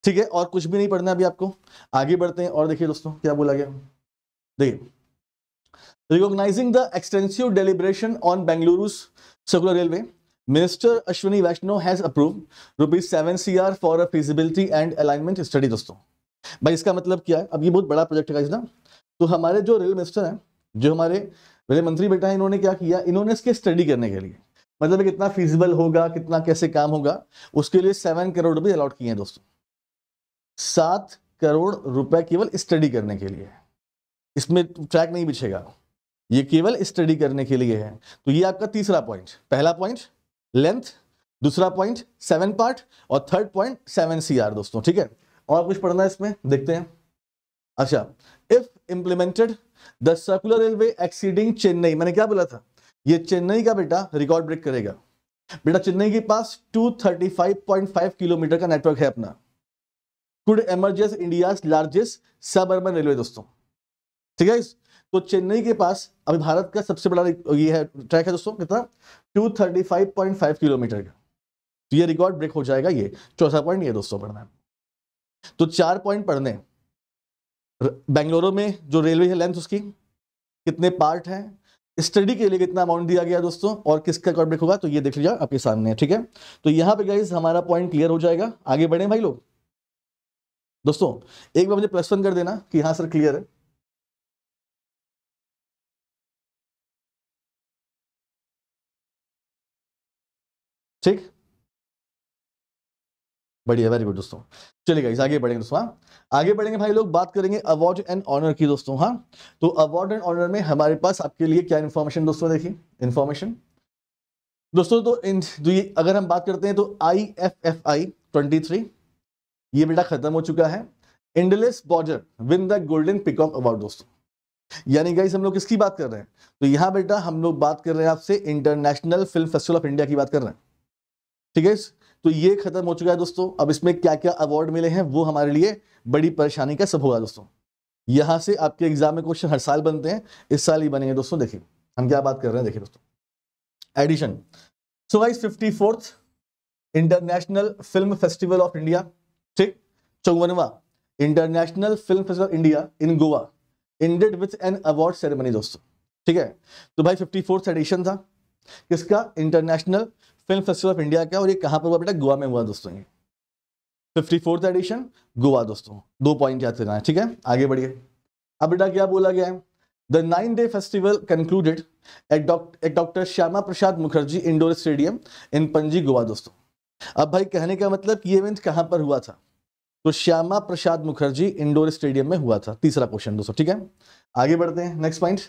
ठीक है और कुछ भी नहीं पढ़ना अभी आपको आगे बढ़ते हैं और देखिए दोस्तों क्या बोला गया देखिए recognizing the extensive deliberation on Bengaluru's circular railway, Minister Ashwini Vaishnaw has approved rupees 7 CR for a feasibility and alignment study दोस्तों भाई इसका मतलब क्या है अब ये बहुत बड़ा प्रोजेक्ट है ना तो हमारे जो रेल मिनिस्टर हैं जो हमारे रेल मंत्री बेटा है इन्होंने क्या किया इन्होंने इसके स्टडी करने के लिए मतलब कितना फीसिबल होगा कितना कैसे काम होगा उसके लिए सेवन करोड़ रुपये अलॉट किए हैं दोस्तों सात करोड़ रुपए केवल स्टडी करने के लिए इसमें ट्रैक नहीं बिछेगा ये केवल स्टडी करने के लिए है तो ये आपका तीसरा पॉइंट पहला पॉइंट लेंथ दूसरा पॉइंट सेवन पार्ट और थर्ड पॉइंट सेवन सी दोस्तों ठीक है और कुछ पढ़ना है इसमें देखते हैं अच्छा if implemented the circular railway exceeding Chennai मैंने क्या बोला था ये चेन्नई का बेटा रिकॉर्ड ब्रेक करेगा बेटा चेन्नई के पास 235.5 किलोमीटर का नेटवर्क है अपना could emerges India largest suburban railway दोस्तों ठीक है तो चेन्नई के पास अभी भारत का सबसे बड़ा ये है ट्रैक है दोस्तों कितना 235.5 किलोमीटर का तो ये रिकॉर्ड ब्रेक हो जाएगा ये चौथा पॉइंट ये दोस्तों पढ़ना है तो चार पॉइंट पढ़ने बेंगलुरु में जो रेलवे है लेंथ उसकी कितने पार्ट हैं स्टडी के लिए कितना अमाउंट दिया गया दोस्तों और किसका रिकॉर्ड होगा तो ये देख लीजिए आपके सामने ठीक है तो यहाँ पे गाइज हमारा पॉइंट क्लियर हो जाएगा आगे बढ़े भाई लोग दोस्तों एक बार मुझे प्लस वन कर देना कि हाँ सर क्लियर है ठीक बढ़िया वेरी गुड दोस्तों चलिए गाइस आगे बढ़ेंगे दोस्तों हाँ। आगे बढ़ेंगे भाई लोग बात करेंगे अवार्ड एंड ऑनर की दोस्तों हाँ तो अवार्ड एंड ऑनर में हमारे पास आपके लिए क्या इन्फॉर्मेशन दोस्तों देखिए इन्फॉर्मेशन दोस्तों तो इन तो ये अगर हम बात करते हैं तो I F F I twenty three ये बेटा खत्म हो चुका है endless border win the golden peacock award दोस्तों यानी गाइस हम लोग किसकी बात कर रहे हैं तो यहाँ बेटा हम लोग बात कर रहे हैं आपसे international film festival of India की बात कर रहे हैं ठीक है तो ये खत्म हो चुका है दोस्तों अब इसमें क्या क्या अवार्ड मिले हैं वो हमारे लिए बड़ी परेशानी का सब होगा दोस्तों यहां से आपके एग्जाम में क्वेश्चन हर साल बनते हैं इस साल ही बनेंगे दोस्तों देखिए हम क्या बात कर रहे हैं देखिए दोस्तों edition so wise fifty fourth international film festival of India ठीक चौवनवा international film festival India in Goa ended with an award ceremony दोस्तों ठीक है तो भाई फिफ्टी फोर्थ एडिशन था किसका international film festival of India का और ये कहाँ पर हुआ बेटा गोवा में हुआ दोस्तों ये फिफ्टी फोर्थ एडिशन गोवा दोस्तों दो पॉइंट याद करना है ठीक है आगे बढ़िए अब बेटा क्या बोला गया है the nine day festival concluded at doctor Shyama Prasad Mukherjee indoor stadium in Panaji Goa दोस्तों अब भाई कहने का मतलब ये इवेंट कहाँ पर हुआ था तो श्यामा प्रसाद मुखर्जी इंडोर स्टेडियम में हुआ था तीसरा क्वेश्चन दोस्तों ठीक है आगे बढ़ते हैं next point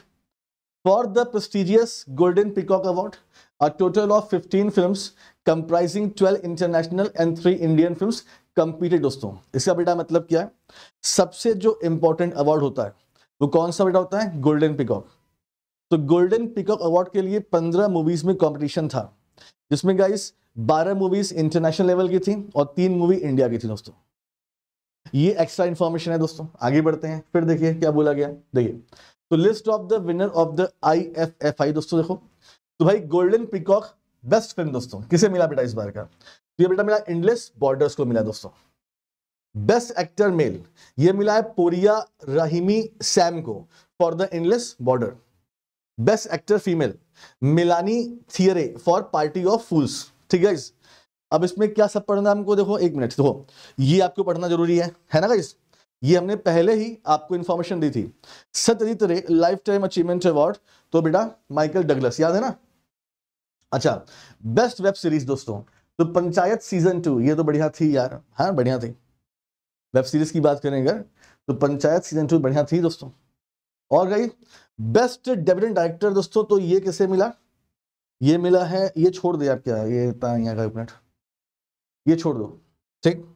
for the prestigious golden peacock award a total of 15 films comprising 12 international and three Indian films competed दोस्तों इसका बेटा मतलब क्या है सबसे जो इंपॉर्टेंट अवार्ड होता है वो कौन सा बेटा होता है गोल्डन पिकॉक तो गोल्डन पिकॉक अवार्ड के लिए 15 मूवीज में कंपटीशन था जिसमें गाइस 12 मूवीज इंटरनेशनल लेवल की थी और तीन मूवी इंडिया की थी दोस्तों ये एक्स्ट्रा इंफॉर्मेशन है दोस्तों आगे बढ़ते हैं फिर देखिए क्या बोला गया देखिए तो list of the winner of the I F F I दोस्तों देखो तो भाई गोल्डन पिकॉक बेस्ट फिल्म दोस्तों किसे मिला बेटा इस बार का तो ये बेटा मिला इंडलेस बॉर्डर्स को मिला दोस्तों बेस्ट एक्टर मेल ये मिला है पोरिया रहीमी सैम को for the endless border best actor female Melanie Thierry for party of fools ठीक है अब इसमें क्या सब पढ़ना है हमको देखो एक मिनट देखो ये आपको पढ़ना जरूरी है है ना गाइस ये हमने पहले ही आपको इन्फॉर्मेशन दी थी सत्यजीत रे लाइफ टाइम अचीवमेंट अवार्ड तो बेटा माइकल डगलस याद है ना अच्छा बेस्ट वेब सीरीज दोस्तों तो पंचायत सीजन टू ये तो बढ़िया थी यार हाँ बढ़िया थी वेब सीरीज की बात करें अगर तो पंचायत सीजन टू बढ़िया थी दोस्तों और गई बेस्ट डेब्यूटेंट डायरेक्टर दोस्तों तो ये किसे मिला ये मिला है ये छोड़ दे आप क्या ये यहाँ का मिनट ये छोड़ दो ठीक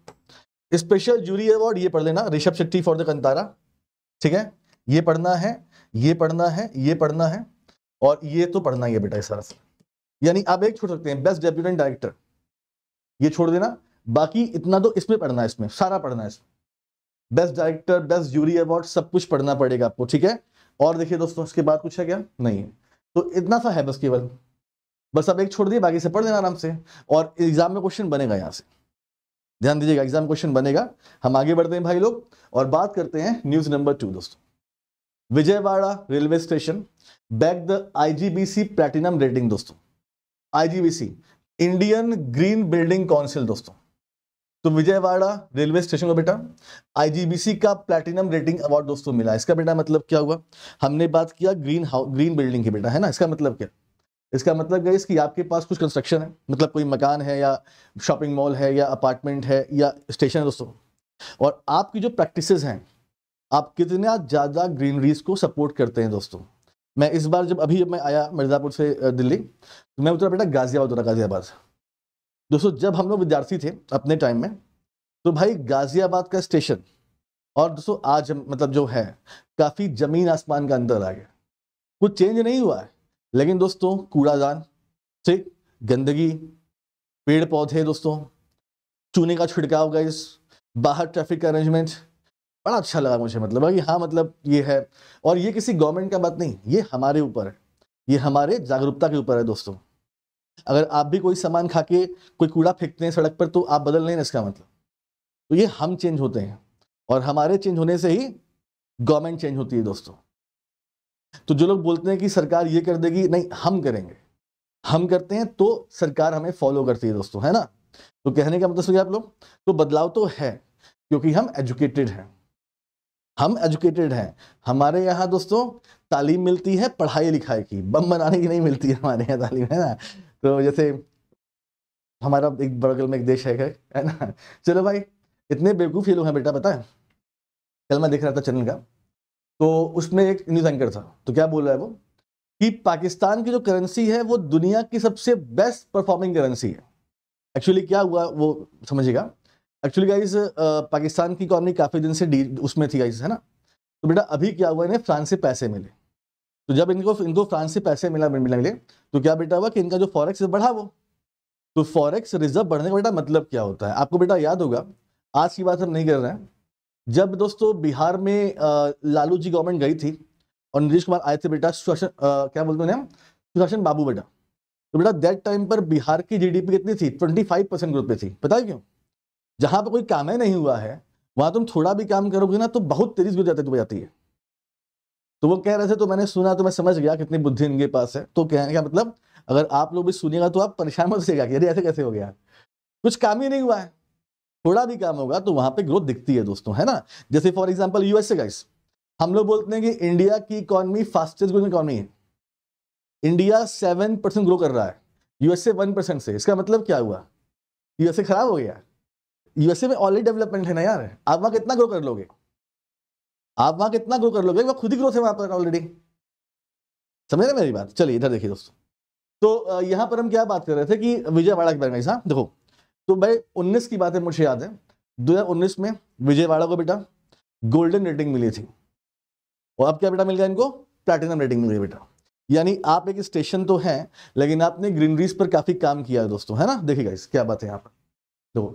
स्पेशल जूरी अवार्ड ये पढ़ लेना ऋषभ शेट्टी फॉर द कंतारा ठीक है ये पढ़ना है ये पढ़ना है ये पढ़ना है और ये तो पढ़ना ही है बेटा इस तरह से यानी आप एक छोड़ सकते हैं बेस्ट डेप्यूटेंट डायरेक्टर ये छोड़ देना बाकी इतना तो इसमें पढ़ना है इसमें सारा पढ़ना है इसमें best director best jury award सब कुछ पढ़ना पड़ेगा आपको ठीक है और देखिए दोस्तों इसके बाद कुछ है क्या नहीं तो इतना सा है बस केवल बस अब एक छोड़ दिए बाकी से पढ़ देना आराम से और एग्जाम में क्वेश्चन बनेगा यहाँ से ध्यान दीजिएगा एग्जाम क्वेश्चन बनेगा हम आगे बढ़ते हैं भाई लोग और बात करते हैं न्यूज नंबर टू दोस्तों Vijayawada railway station back the IGBC platinum rating दोस्तों IGBC Indian green building council दोस्तों तो विजयवाड़ा रेलवे स्टेशन को बेटा आईजीबीसी का प्लैटिनम रेटिंग अवार्ड दोस्तों मिला इसका बेटा मतलब क्या हुआ हमने बात किया ग्रीन हाउस ग्रीन बिल्डिंग की बेटा है ना इसका मतलब क्या इसका मतलब गई कि आपके पास कुछ कंस्ट्रक्शन है मतलब कोई मकान है या शॉपिंग मॉल है या अपार्टमेंट है या स्टेशन है दोस्तों और आपकी जो प्रैक्टिसेस हैं आप कितना ज़्यादा ग्रीनरीज को सपोर्ट करते हैं दोस्तों मैं इस बार जब अभी जब मैं आया मिर्ज़ापुर से दिल्ली तो मैं उतरा बेटा गाज़ियाबाद उतरा गाज़ियाबाद दोस्तों जब हम लोग विद्यार्थी थे अपने टाइम में तो भाई गाज़ियाबाद का स्टेशन और दोस्तों आज मतलब जो है काफ़ी ज़मीन आसमान का अंदर आ गया कुछ चेंज नहीं हुआ है लेकिन दोस्तों कूड़ादान ठीक गंदगी पेड़ पौधे दोस्तों चूने का छिड़काव गैस बाहर ट्रैफिक का अरेंजमेंट बड़ा अच्छा लगा मुझे मतलब कि हाँ मतलब ये है और ये किसी गवर्नमेंट का बात नहीं ये हमारे ऊपर है ये हमारे जागरूकता के ऊपर है दोस्तों अगर आप भी कोई सामान खा के कोई कूड़ा फेंकते हैं सड़क पर तो आप बदल नहीं इसका मतलब तो ये हम चेंज होते हैं और हमारे चेंज होने से ही गवर्नमेंट चेंज होती है दोस्तों तो जो लोग बोलते हैं कि सरकार ये कर देगी नहीं हम करेंगे हम करते हैं तो सरकार हमें फॉलो करती है दोस्तों है ना तो कहने का मतलब सुनिए आप लोग तो बदलाव तो है क्योंकि हम एजुकेटेड हैं हम एजुकेटेड हैं हमारे यहाँ दोस्तों तालीम मिलती है पढ़ाई लिखाई की बम बनाने की नहीं मिलती है हमारे यहाँ तालीम है ना तो जैसे हमारा एक बगल में एक देश है है ना चलो भाई इतने बेवकूफ़ ये लोग हैं बेटा पता है कल मैं देख रहा था चैनल का तो उसमें एक न्यूज़ एंकर था तो क्या बोल रहा है वो कि पाकिस्तान की जो करेंसी है वो दुनिया की सबसे बेस्ट परफॉर्मिंग करेंसी है एक्चुअली क्या हुआ वो समझिएगा एक्चुअली गाइज पाकिस्तान की इकॉनमी काफ़ी दिन से उसमें थी गाइज है ना तो बेटा अभी क्या हुआ इन्हें फ्रांस से पैसे मिले तो जब इनको इनको फ्रांस से पैसे मिला मिला मिले तो क्या बेटा हुआ कि इनका जो फॉरेक्स बढ़ा वो तो फॉरेक्स रिजर्व बढ़ने का बेटा मतलब क्या होता है आपको बेटा याद होगा आज की बात हम नहीं कर रहे हैं जब दोस्तों बिहार में लालू जी गवर्नमेंट गई थी और नीतीश कुमार आए थे बेटा सुशासन क्या बोलते हैं सुशासन बाबू बेटा तो बेटा दैट टाइम पर बिहार की जीडीपी कितनी थी 25 परसेंट ग्रोथ पे थी पता है क्यों जहां पर कोई काम ही नहीं हुआ है वहां तुम थोड़ा भी काम करोगे ना तो बहुत तेजी गुजर जाती जाती है तो वो कह रहे थे तो मैंने सुना तो मैं समझ गया कितनी बुद्धि इनके पास है तो कहने का मतलब अगर आप लोग भी सुनिएगा तो आप परेशान मत होगा कि अरे ऐसे कैसे हो गया कुछ काम ही नहीं हुआ है थोड़ा भी काम होगा तो वहां पे ग्रोथ दिखती है दोस्तों है ना जैसे फॉर एग्जाम्पल यूएसए गाइस हम लोग बोलते हैं कि इंडिया की इकॉनमी फास्टेस्ट ग्रोइंग इकॉनमी है इंडिया सेवन परसेंट ग्रो कर रहा है यूएसए वन परसेंट से इसका मतलब क्या हुआ यूएसए खराब हो गया यूएसए में ऑलरेडी डेवलपमेंट है ना यार आप वहां कितना ग्रो कर लोगे आप वहां कितना ग्रो कर लोगे वहाँ खुद ही ग्रोथ है वहां पर ऑलरेडी समझ रहे मेरी बात चलिए इधर देखिए दोस्तों तो यहां पर हम क्या बात कर रहे थे कि विजयवाड़ा के बारे में साहब देखो तो भाई उन्नीस की बात है मुझे याद है 2019 में विजयवाड़ा को बेटा गोल्डन रेटिंग मिली थी और अब क्या बेटा मिल गया इनको प्लेटिनम रेटिंग मिल गई बेटा यानी आप एक स्टेशन तो है लेकिन आपने ग्रीनरीज पर काफी काम किया है दोस्तों है ना देखिएगा इस क्या बात है यहाँ पर देखो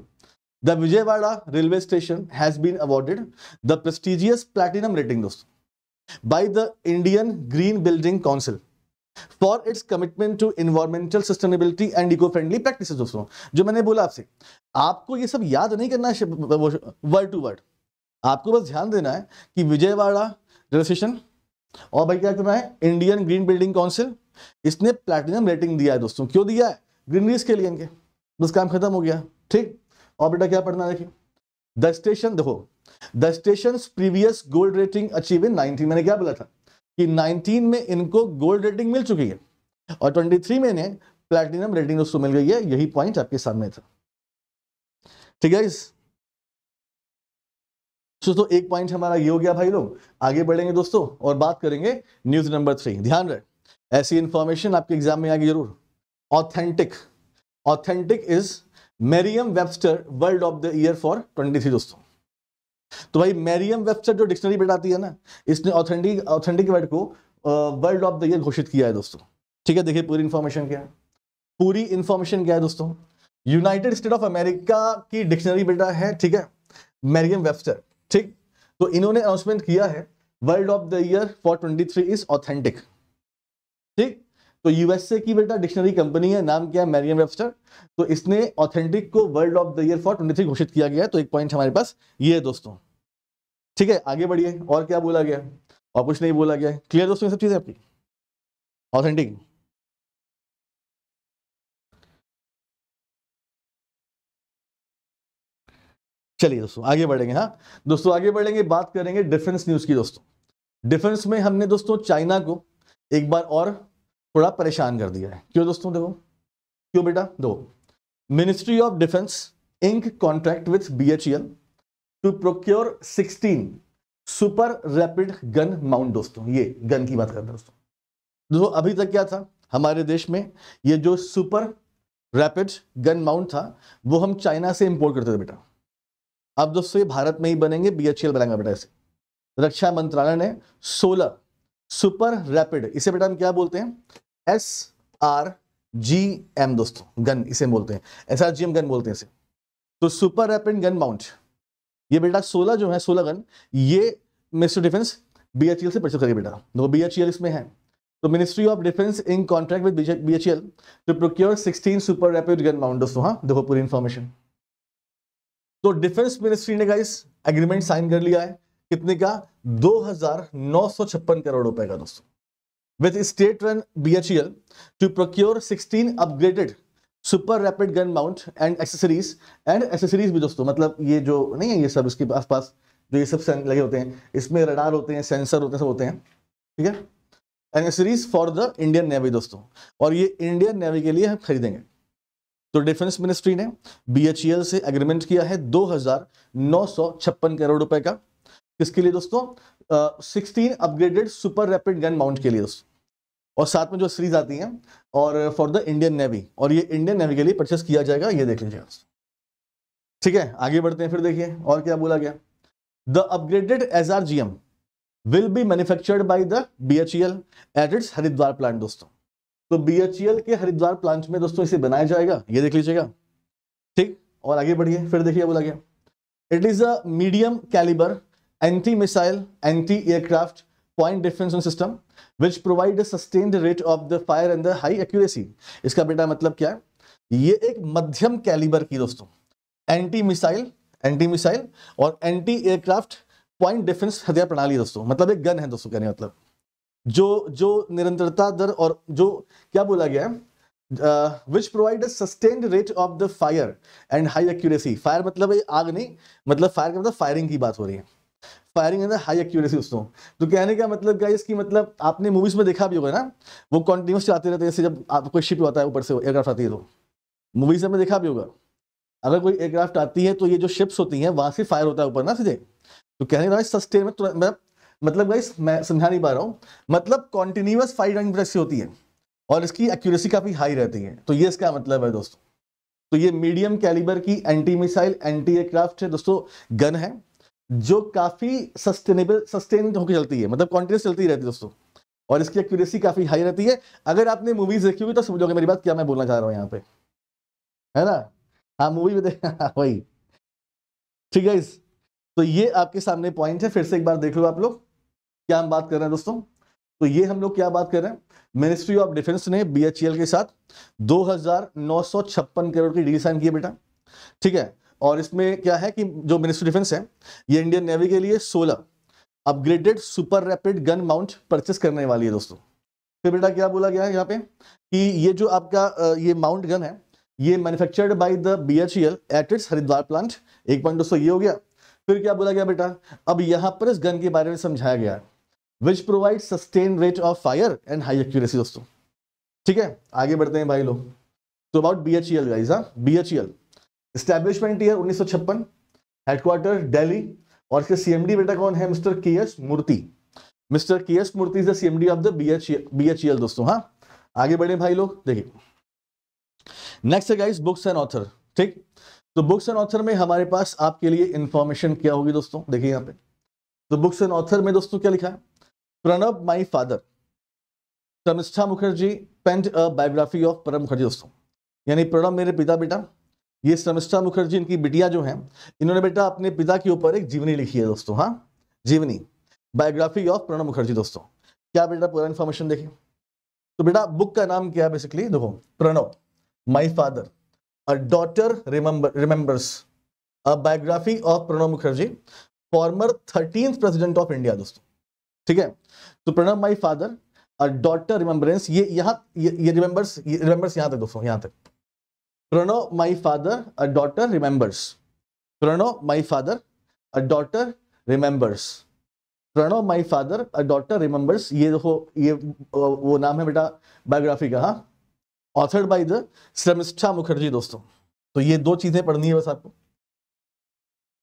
the Vijayawada railway station has been awarded the prestigious platinum rating दोस्तों by the Indian green building council for its commitment to environmental sustainability and eco friendly practice दोस्तों जो मैंने बोला आपसे आपको ये सब याद नहीं करना है वर्ड टू वर्ड आपको बस ध्यान देना है कि विजयवाड़ा रेलवे स्टेशन और भाई क्या करना है इंडियन ग्रीन बिल्डिंग काउंसिल इसने प्लेटिनम रेटिंग दिया है दोस्तों क्यों दिया है ग्रीनरीज के लिए इनके बस काम खत्म हो गया ठीक और बेटा क्या पढ़ना देखिए द स्टेशन देखो the station previous gold rating achieve in nineteen मैंने क्या बोला था कि 19 में इनको गोल्ड रेटिंग मिल चुकी है और 23 में इन्हें प्लैटिनम रेटिंग दोस्तों मिल गई है यही पॉइंट आपके सामने था ठीक है इस तो, तो एक पॉइंट हमारा ये हो गया भाई लोग आगे बढ़ेंगे दोस्तों और बात करेंगे न्यूज नंबर थ्री ध्यान रहे ऐसी इंफॉर्मेशन आपके एग्जाम में आएगी जरूर authentic authentic is Merriam Webster world of the year for twenty three दोस्तों तो भाई मैरियम वेबस्टर जो डिक्शनरी बैठाती है ना इसने ऑथेंटिक ऑथेंटिक वर्ड को वर्ल्ड ऑफ द ईयर घोषित किया है दोस्तों ठीक है देखिए पूरी इंफॉर्मेशन क्या है पूरी इंफॉर्मेशन क्या है दोस्तों यूनाइटेड स्टेट ऑफ अमेरिका की डिक्शनरी बेटा है ठीक है मैरियम वेबस्टर ठीक तो इन्होंने अनाउंसमेंट किया है world of the year for twenty three is authentic ठीक तो यूएसए की बेटा डिक्शनरी कंपनी है नाम क्या है मैरियम वेबस्टर तो इसने ऑथेंटिक को world of the year for twenty घोषित किया गया है तो एक पॉइंट हमारे पास ये है दोस्तों ठीक है आगे बढ़िए और क्या बोला गया और कुछ नहीं बोला गया क्लियर दोस्तों ये सब चीज़ें आपकी ऑथेंटिक चलिए दोस्तों आगे बढ़ेंगे हाँ दोस्तों आगे बढ़ेंगे बात करेंगे डिफेंस न्यूज़ की दोस्तों डिफेंस में हमने दोस्तों चाइना को एक बार और थोड़ा परेशान कर दिया है क्यों दोस्तों देखो क्यों बेटा दो ministry of defence ink contract with B H L to procure sixteen super rapid gun mount दोस्तों ये गन की बात कर रहे दोस्तों दोस्तों अभी तक क्या था हमारे देश में ये जो सुपर रैपिड गन माउंट था वो हम चाइना से इंपोर्ट करते थे बेटा अब दोस्तों ये भारत में ही बनेंगे बी एच एल e बनाएंगे बेटा इसे रक्षा मंत्रालय ने सोलह सुपर रैपिड इसे बेटा हम क्या बोलते हैं एस आर जी एम दोस्तों गन इसे बोलते हैं S R G M gun बोलते हैं इसे तो सुपर रैपिड गन माउंट ये बेटा 16 जो है 16 गन ये ministry defence B H E L से परचेज करिए बेटा दो बी एच ई एल इसमें है तो ministry of defence in contract with B H E L to procure 16 super rapid gun mount दोस्तों हाँ देखो पूरी इन्फॉर्मेशन तो डिफेंस मिनिस्ट्री ने गाइस एग्रीमेंट साइन कर लिया है कितने का दो करोड़ रुपए का दोस्तों with state-run BHEL to procure 16 upgraded super rapid gun mount and accessories and accessories भी दोस्तों मतलब ये जो नहीं है ये सब इसके आस पास जो ये सब लगे होते हैं इसमें रडार होते हैं सेंसर होते हैं सब होते हैं ठीक है and accessories for the Indian navy दोस्तों और ये इंडियन नेवी के लिए हम खरीदेंगे तो डिफेंस मिनिस्ट्री ने बी e से एग्रीमेंट किया है दो करोड़ रुपए का किसके लिए दोस्तों sixteen upgraded super rapid gun mount के लिए दोस्तों और साथ में जो सीरीज आती है और फॉर द इंडियन नेवी और ये इंडियन नेवी के लिए परचेस किया जाएगा ये देख लीजिएगा ठीक है आगे बढ़ते हैं फिर देखिए और क्या बोला गया the upgraded S R G M will be manufactured by the B H E L at its Haridwar plant दोस्तों तो बी एच ई एल के हरिद्वार प्लांट में दोस्तों इसे बनाया जाएगा ये देख लीजिएगा ठीक और आगे बढ़िए फिर देखिए बोला गया it is a medium calibre anti missile anti aircraft point defence system which provide sustain rate of the fire and high accuracy इसका बेटा मतलब क्या है ये एक मध्यम कैलिबर की दोस्तों एंटी मिसाइल एंटी मिसाइल और एंटी एयरक्राफ्ट पॉइंट डिफेंस हथियार प्रणाली दोस्तों मतलब एक गन है दोस्तों कहने मतलब जो जो निरंतरता दर और जो क्या बोला गया है which provide sustain rate of the fire and high accuracy fire मतलब आग नहीं मतलब फायर का मतलब फायरिंग की बात हो रही है फायरिंग इन हाई एक्यूरेसी दोस्तों तो कहने का मतलब क्या इसकी मतलब आपने मूवीज में देखा भी होगा ना वो कॉन्टिन्यूसली आते रहते हैं जैसे जब आप कोई शिप आता है ऊपर से एयरक्राफ्ट आती है तो मूवीज में देखा भी होगा अगर कोई एयरक्राफ्ट आती है तो ये जो शिप्स होती हैं वहाँ से फायर होता है ऊपर ना सीधे तो कहने का सस्टेन में मतलब गाइस मैं समझा नहीं पा रहा हूँ मतलब कॉन्टिन्यूस फायर रन प्रेस होती है और इसकी एक्यूरेसी काफ़ी हाई रहती है तो ये इसका मतलब है दोस्तों तो ये मीडियम कैलिबर की एंटी मिसाइल एंटी एयरक्राफ्ट है दोस्तों गन है जो काफ़ी सस्टेनेबल सस्टेन होकर चलती है मतलब कॉन्टिन्यूस चलती रहती है दोस्तों और इसकी एक्यूरेसी काफ़ी हाई रहती है अगर आपने मूवीज देखी हुई तो समझोगे मेरी बात क्या मैं बोलना चाह रहा हूँ यहाँ पे है ना हाँ मूवी में देख वही ठीक है तो ये आपके सामने पॉइंट है फिर से एक बार देख लो आप लोग क्या हम बात कर रहे हैं दोस्तों तो ये हम लोग क्या बात कर रहे हैं मिनिस्ट्री ऑफ डिफेंस ने बीएचईएल e के साथ दो करोड़ की डील साइन किया बेटा ठीक है और इसमें क्या है कि जो मिनिस्ट्री डिफेंस है ये इंडियन नेवी के लिए सोलह upgraded super rapid gun mount purchase करने वाली है दोस्तों फिर बेटा क्या बोला गया है यहाँ पे कि ये जो आपका ये माउंट गन है ये manufactured by the B H L at its Haridwar plant एक पॉइंट दोस्तों ये हो गया फिर क्या बोला गया बेटा अब यहाँ पर इस गन के बारे में समझाया गया है which provide sustain rate of fire and high accuracy दोस्तों ठीक है आगे बढ़ते हैं भाई लोग तो about B H E L guys B H E L establishment year उन्नीस सौ छप्पन हेडक्वार्टर डेली और इसके सीएमडी बेटा कौन है mister K S Murthy mister K S Murthy is the CMD of the B H B H L दोस्तों हाँ आगे बढ़े भाई लोग देखिए नेक्स्ट है गाइस बुक्स एंड ऑथर ठीक तो बुक्स एंड ऑथर में हमारे पास आपके लिए इंफॉर्मेशन क्या होगी दोस्तों देखिए यहाँ पे तो बुक्स एंड ऑथर में दोस्तों क्या लिखा है Pranab my father Sharmistha Mukherjee paint a biography of Pranab Mukherjee दोस्तों यानी प्रणब मेरे पिता बेटा ये शमिष्ठा मुखर्जी इनकी बिटिया जो है इन्होंने बेटा अपने पिता के ऊपर एक जीवनी लिखी है दोस्तों हाँ जीवनी बायोग्राफी ऑफ प्रणब मुखर्जी दोस्तों क्या बेटा पूरा इन्फॉर्मेशन देखें तो बेटा बुक का नाम क्या है बेसिकली देखो Pranav my father a daughter remembers a biography of Pranab Mukherjee former thirteen president of India दोस्तों ठीक है तो Pranab my father a daughter remembrance ये यहाँ ये रिमेंबर्स रिमेंबर्स यहाँ तक दोस्तों यहाँ तक Pranab my father a daughter remembers Pranab my father a daughter remembers Pranab my father a daughter remembers ये देखो ये वो नाम है बेटा बायोग्राफी का हाँ authored by the Sharmistha Mukherjee दोस्तों तो ये दो चीजें पढ़नी है बस आपको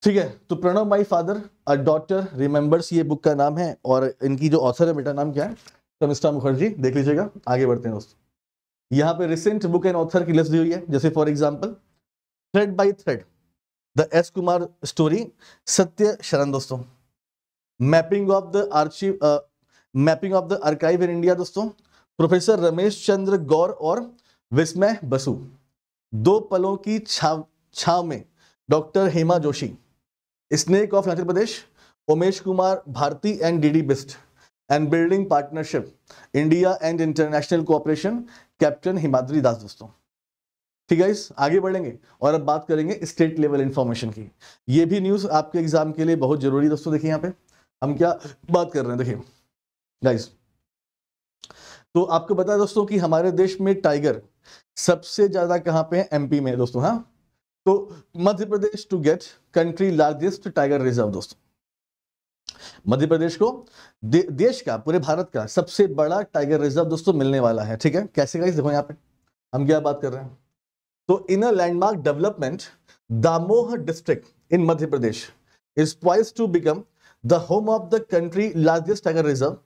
ठीक है तो Pranav my father a daughter remembers ये बुक का नाम है और इनकी जो ऑथर है बेटा नाम क्या है श्रमिष्ठा मुखर्जी देख लीजिएगा आगे बढ़ते हैं दोस्तों यहाँ पे रिसेंट बुक एंड ऑथर की लिस्ट दी हुई है जैसे for example thread by thread the S Kumar story Satya Sharan दोस्तों mapping of the archive mapping of the archive in India दोस्तों प्रोफेसर रमेश चंद्र गौर और विस्मय बसु दो पलों की छाव छाव में doctor Hema Joshi snake of Himachal Pradesh Umesh Kumar Bharti and DD Bisht and building partnership India and international cooperation captain Himadri Das दोस्तों ठीक है इस आगे बढ़ेंगे और अब बात करेंगे स्टेट लेवल इन्फॉर्मेशन की ये भी न्यूज़ आपके एग्जाम के लिए बहुत जरूरी दोस्तों देखिए यहाँ पे हम क्या बात कर रहे हैं देखिए गाइस तो आपको बता दोस्तों कि हमारे देश में टाइगर सबसे ज़्यादा कहाँ पे है एमपी में दोस्तों हाँ तो Madhya Pradesh to get country largest tiger reserve दोस्तों मध्य प्रदेश को दे, देश का पूरे भारत का सबसे बड़ा टाइगर रिजर्व दोस्तों मिलने वाला है ठीक है कैसे गाइस देखो यहाँ पे हम क्या बात कर रहे हैं तो in landmark development Damoh district in Madhya Pradesh is poised to become the home of the country largest tiger reserve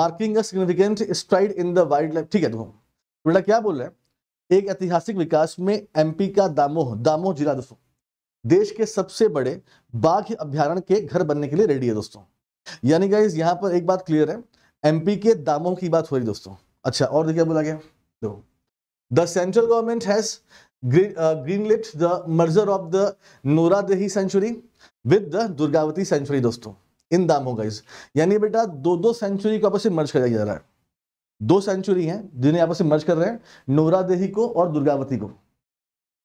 marking a significant stride in the wildlife ठीक है देखो बेटा क्या बोल रहे हैं एक ऐतिहासिक विकास में एमपी का दामोह दामोह जिला दोस्तों देश के सबसे बड़े बाघ अभ्यारण के घर बनने के लिए रेडी है दोस्तों यानी गाइज यहाँ पर एक बात क्लियर है एमपी के दामों की बात हो रही दोस्तों अच्छा और देखिए बोला गया देखो the central government has green greenlit the merger of the Nora Noradehi sanctuary with the Durgavati sanctuary दोस्तों इन दामों गाइज यानी बेटा दो दो सेंचुरी को आपस में मर्ज कराया जा रहा है दो सेंचुरी हैं जिन्हें आपस में मर्ज कर रहे हैं नोरा नोरादेही को और दुर्गावती को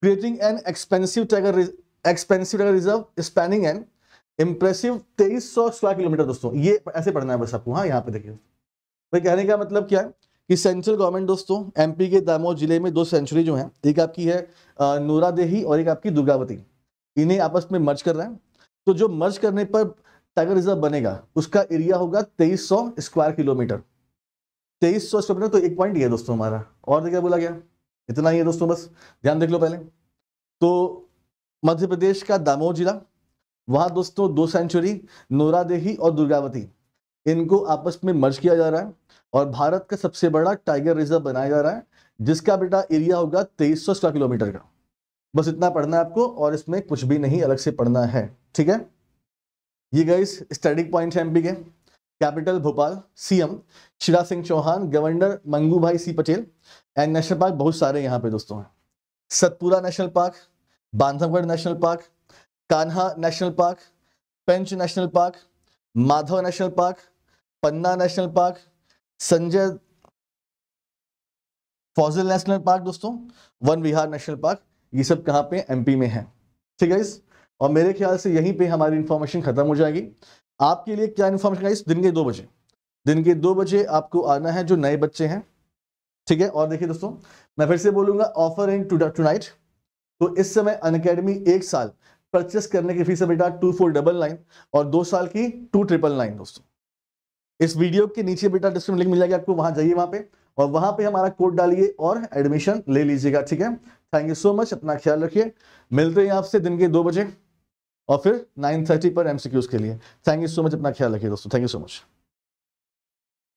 creating an expensive tiger expensive reserve spanning and impressive तेईस सौ स्क्वायर किलोमीटर दोस्तों ये ऐसे पढ़ना है बस आपको हाँ यहाँ पे देखिए भाई कहने का मतलब क्या है कि सेंट्रल गवर्नमेंट दोस्तों एमपी के दामोह जिले में दो सेंचुरी जो है एक आपकी है नूरादेही और एक आपकी दुर्गावती इन्हें आपस में मर्ज कर रहे हैं तो जो मर्ज करने पर टाइगर रिजर्व बनेगा उसका एरिया होगा तेईस स्क्वायर किलोमीटर तेईस स्क्वायर किलोमीटर तो एक पॉइंट ही है दोस्तों हमारा और क्या बोला गया इतना ही है दोस्तों बस ध्यान देख लो पहले तो मध्य प्रदेश का दामोह जिला वहां दोस्तों दो सेंचुरी नोरादेही और दुर्गावती इनको आपस में मर्ज किया जा रहा है और भारत का सबसे बड़ा टाइगर रिजर्व बनाया जा रहा है जिसका बेटा एरिया होगा तेईस सौ स्क्वायर किलोमीटर का बस इतना पढ़ना है आपको और इसमें कुछ भी नहीं अलग से पढ़ना है ठीक है ये गई स्टडी पॉइंट है एमपी के capital Bhopal CM Shivraj Singh Chouhan governor Mangu bhai C Patel and national park बहुत सारे यहाँ पे दोस्तों हैं Satpura national park Bandhavgarh national park Kanha national park Pench national park Madhav national park Panna national park Sanjay fossil national park दोस्तों वन विहार नेशनल पार्क ये सब कहाँ पे एमपी में है ठीक है और मेरे ख्याल से यहीं पे हमारी इन्फॉर्मेशन खत्म हो जाएगी आपके लिए क्या इन्फॉर्मेशन आई दिन के दो बजे दिन के दो बजे आपको आना है जो नए बच्चे हैं ठीक है और देखिए दोस्तों मैं फिर से बोलूंगा offer in to tonight तो इस समय अन अकेडमी एक साल परचेस करने की फीस है बेटा टू फोर डबल नाइन और दो साल की टू ट्रिपल नाइन दोस्तों इस वीडियो के नीचे बेटा डिस्क्रिप्शन लिंक मिल जाएगा आपको वहां जाइए वहां पे और वहां पे हमारा कोड डालिए और एडमिशन ले लीजिएगा ठीक है थैंक यू सो मच अपना ख्याल रखिए मिलते हैं आपसे दिन के दो बजे और फिर नाइन थर्टी पर एमसीक्यूज के लिए थैंक यू सो मच अपना ख्याल रखिए दोस्तों थैंक यू सो मच